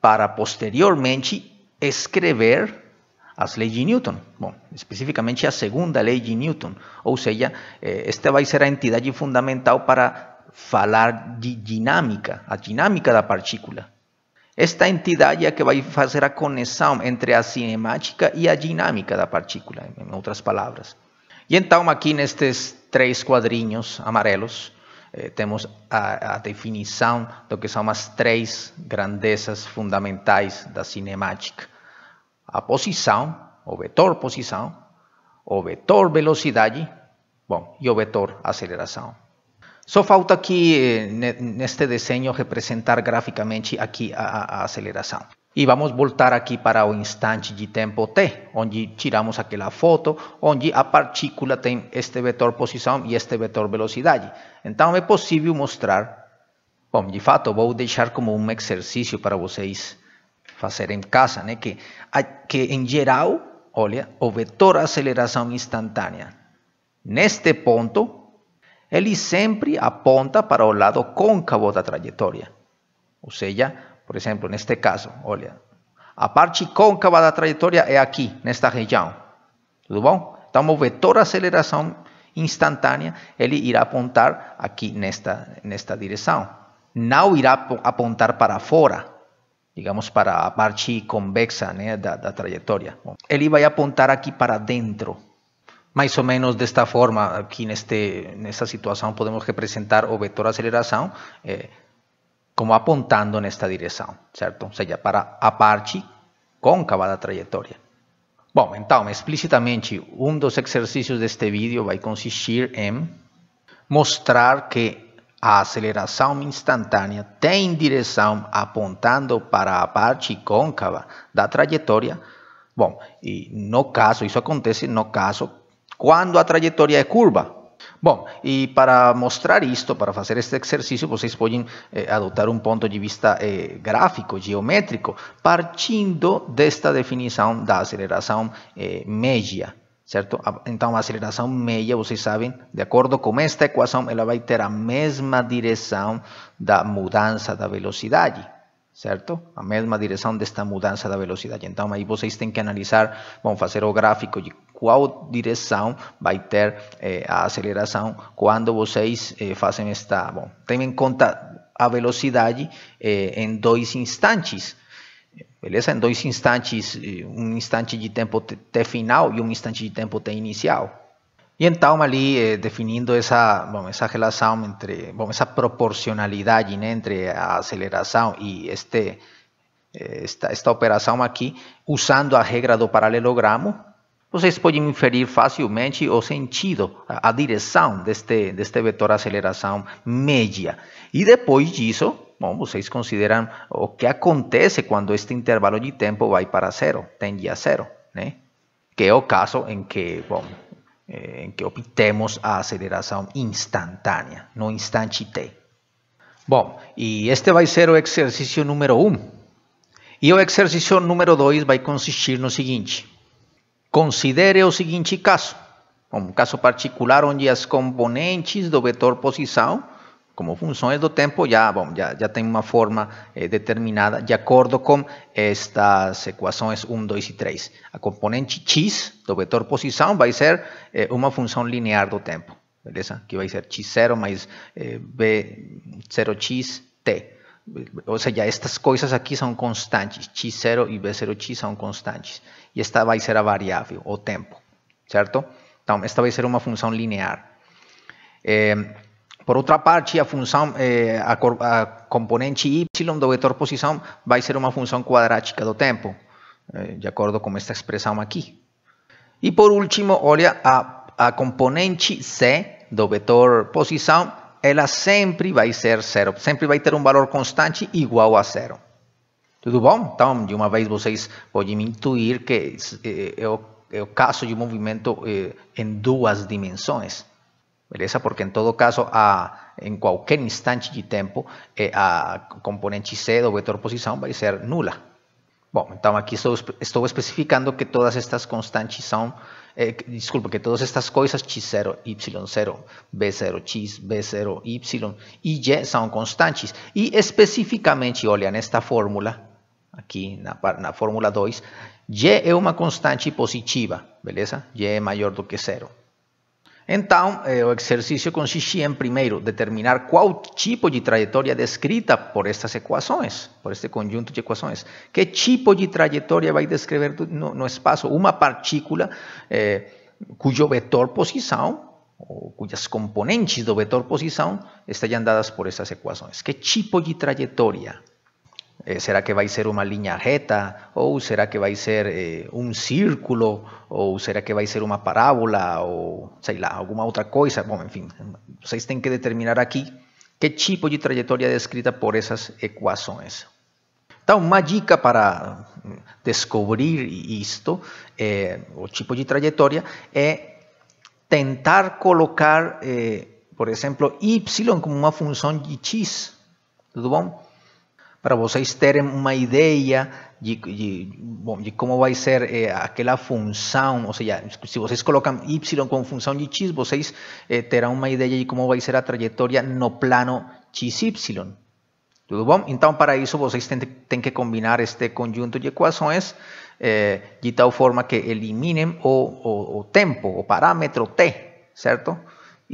[SPEAKER 1] para posteriormente escrever as leis de Newton, bom, especificamente a segunda lei de Newton, ou seja, eh, esta vai ser a entidade fundamental para falar de dinâmica, a dinâmica da partícula. Esta entidade é que vai fazer a conexão entre a cinemática e a dinâmica da partícula, em outras palavras. E então, aqui nestes três quadrinhos amarelos, eh, temos a, a, definição do que são as três grandezas fundamentais da cinemática: a posição, o vetor posição, o vetor velocidade bom, e o vetor aceleração. Só falta aqui, neste desenho, representar graficamente aqui a, a, aceleração. E vamos voltar aqui para o instante de tempo t, onde tiramos aquela foto, onde a partícula tem este vetor posição e este vetor velocidade. Então é possível mostrar, bom, de fato vou deixar como um exercício para vocês fazerem em casa, né? que, que em geral, olha, o vetor aceleração instantânea, neste ponto, ele sempre aponta para o lado côncavo da trajetória. Ou seja, por exemplo, neste caso, olha, a parte côncava da trajetória é aqui, nesta região. Tudo bom? Então, o vetor aceleração instantânea, ele irá apontar aqui nesta, nesta direção. Não irá apontar para fora, digamos, para a parte convexa né, da, da trajetória. ele vai apontar aqui para dentro mais ou menos desta forma, aqui neste, nesta situação, podemos representar o vetor aceleração eh, como apontando nesta direção, certo? Ou seja, para a parte côncava da trajetória. Bom, então, explicitamente, um dos exercícios deste vídeo vai consistir em mostrar que a aceleração instantânea tem direção apontando para a parte côncava da trajetória. Bom, e no caso, isso acontece no caso quando a trajetória é curva. Bom, e para mostrar isto, para fazer este exercício, vocês podem eh, adotar um ponto de vista eh, gráfico, geométrico, partindo desta definição da aceleração eh, média, certo? Então, a aceleração média, vocês sabem, de acordo com esta equação, ela vai ter a mesma direção da mudança da velocidade, certo? A mesma direção desta mudança da velocidade. Então, aí vocês têm que analisar, vão fazer o gráfico de qual direção vai ter eh, a aceleração quando vocês eh, fazem esta. Bom, tenham em conta a velocidade eh, em dois instantes. Beleza? Em dois instantes, eh, um instante de tempo T final e um instante de tempo T inicial. E então ali eh, definindo essa, bom, essa relação entre, bom, essa proporcionalidade né, entre a aceleração e este, eh, esta, esta operação aqui, usando a regra do paralelogramo, vocês podem inferir facilmente o sentido, a direção deste, deste vetor aceleração média. E depois disso, bom, vocês consideram o que acontece quando este intervalo de tempo vai para zero, tende a zero, né? Que é o caso em que, bom, eh, em que obtemos a aceleração instantânea, no instante t. Bom, e este vai ser o exercício número 1. Um. E o exercício número 2 vai consistir no seguinte. Considere o seguinte caso, um caso particular onde as componentes do vetor posição, como funções do tempo, já, bom, já, já tem uma forma eh, determinada de acordo com estas equações 1, 2 e 3. A componente x do vetor posição vai ser eh, uma função linear do tempo, beleza? Que vai ser x0 mais eh, b0xt ou seja estas coisas aqui são constantes, x0 e b0x são constantes, e esta vai ser a variável, o tempo, certo? Então, esta vai ser uma função linear. É, eh, por outra parte, eh, a função, é, a, a, componente y do vetor posição vai ser uma função quadrática do tempo, é, de acordo com esta expressão aqui. E por último, olha, a, a componente c do vetor posição ela sempre vai ser zero, sempre vai ter um valor constante igual a zero. Tudo bom? Então, de uma vez vocês podem intuir que eh, é o, é o caso de um movimento é, em duas dimensões. Beleza? Porque em todo caso, a, em qualquer instante de tempo, eh, a componente C do vetor posição vai ser nula. Bom, então aqui estou, estou especificando que todas estas constantes são Disculpa, eh, disculpe, que todas estas cosas X0, Y0, B0, X, B0, Y y Y son constantes. Y específicamente, olean esta fórmula, aquí la la fórmula 2, Y es una constante positiva, beleza? Y es mayor que 0. Então, eh, o exercício consistia em, primeiro, determinar qual tipo de trajetória descrita por estas equações, por este conjunto de equações. Que tipo de trajetória vai descrever no, no espaço uma partícula eh, cujo vetor posição, ou cujas componentes do vetor posição, estejam dadas por essas equações. Que tipo de trajetória? Eh, será que vai ser uma linha reta? Ou será que vai ser eh, um círculo? Ou será que vai ser uma parábola? Ou sei lá, alguma outra coisa? Bom, enfim, vocês têm que determinar aqui que tipo de trajetória é descrita por essas equações. Então, uma dica para descobrir isto, é, eh, o tipo de trajetória, é eh, tentar colocar, eh, por exemplo, y como uma função de x, tudo bom? para vocês terem uma ideia de, de, bom, a como ser eh, aquella función. O sea, si se vocês colocam y como función de x, vocês eh, tendrán una idea ideia cómo va a ser la trayectoria no plano xy. Tudo bom? Então, para eso, vocês têm, que combinar este conjunto de ecuaciones de eh, tal forma que eliminen o, o, o tempo, o t, ¿Cierto?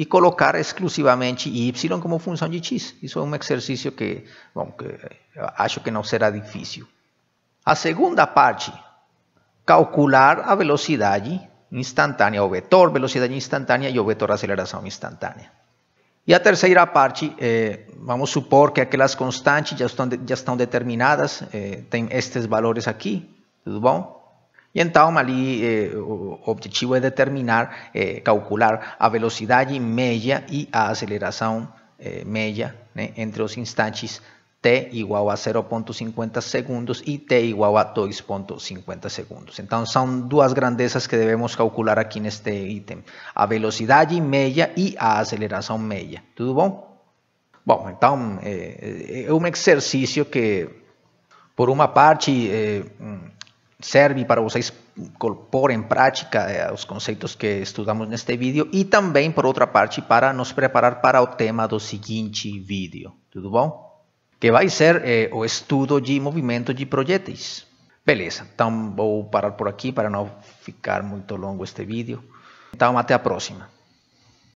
[SPEAKER 1] e colocar exclusivamente y como função de x. Isso é um exercício que, bom, que eh, acho que não será difícil. A segunda parte, calcular a velocidade instantânea, o vetor velocidade instantânea e o vetor aceleração instantânea. E a terceira parte, eh, vamos supor que aquelas constantes já estão, já estão determinadas, eh, tem estes valores aqui, tudo bom? E então ali eh, o objetivo é determinar, eh, calcular a velocidade média e a aceleração eh, média né, ¿eh? entre os instantes t igual a 0.50 segundos e t igual a 2.50 segundos. Então são duas grandezas que devemos calcular aqui neste item, a velocidade média e a aceleração média, tudo bom? Bom, então é eh, eh, um exercício que por uma parte serve para vocês pôr em prática eh, os conceitos que estudamos neste vídeo e também, por outra parte, para nos preparar para eh, o tema do seguinte vídeo, tudo bom? Que vai ser é, o estudo de movimento de projéteis. Beleza, então vou parar por aqui para não ficar muito longo este vídeo. Então, até a próxima.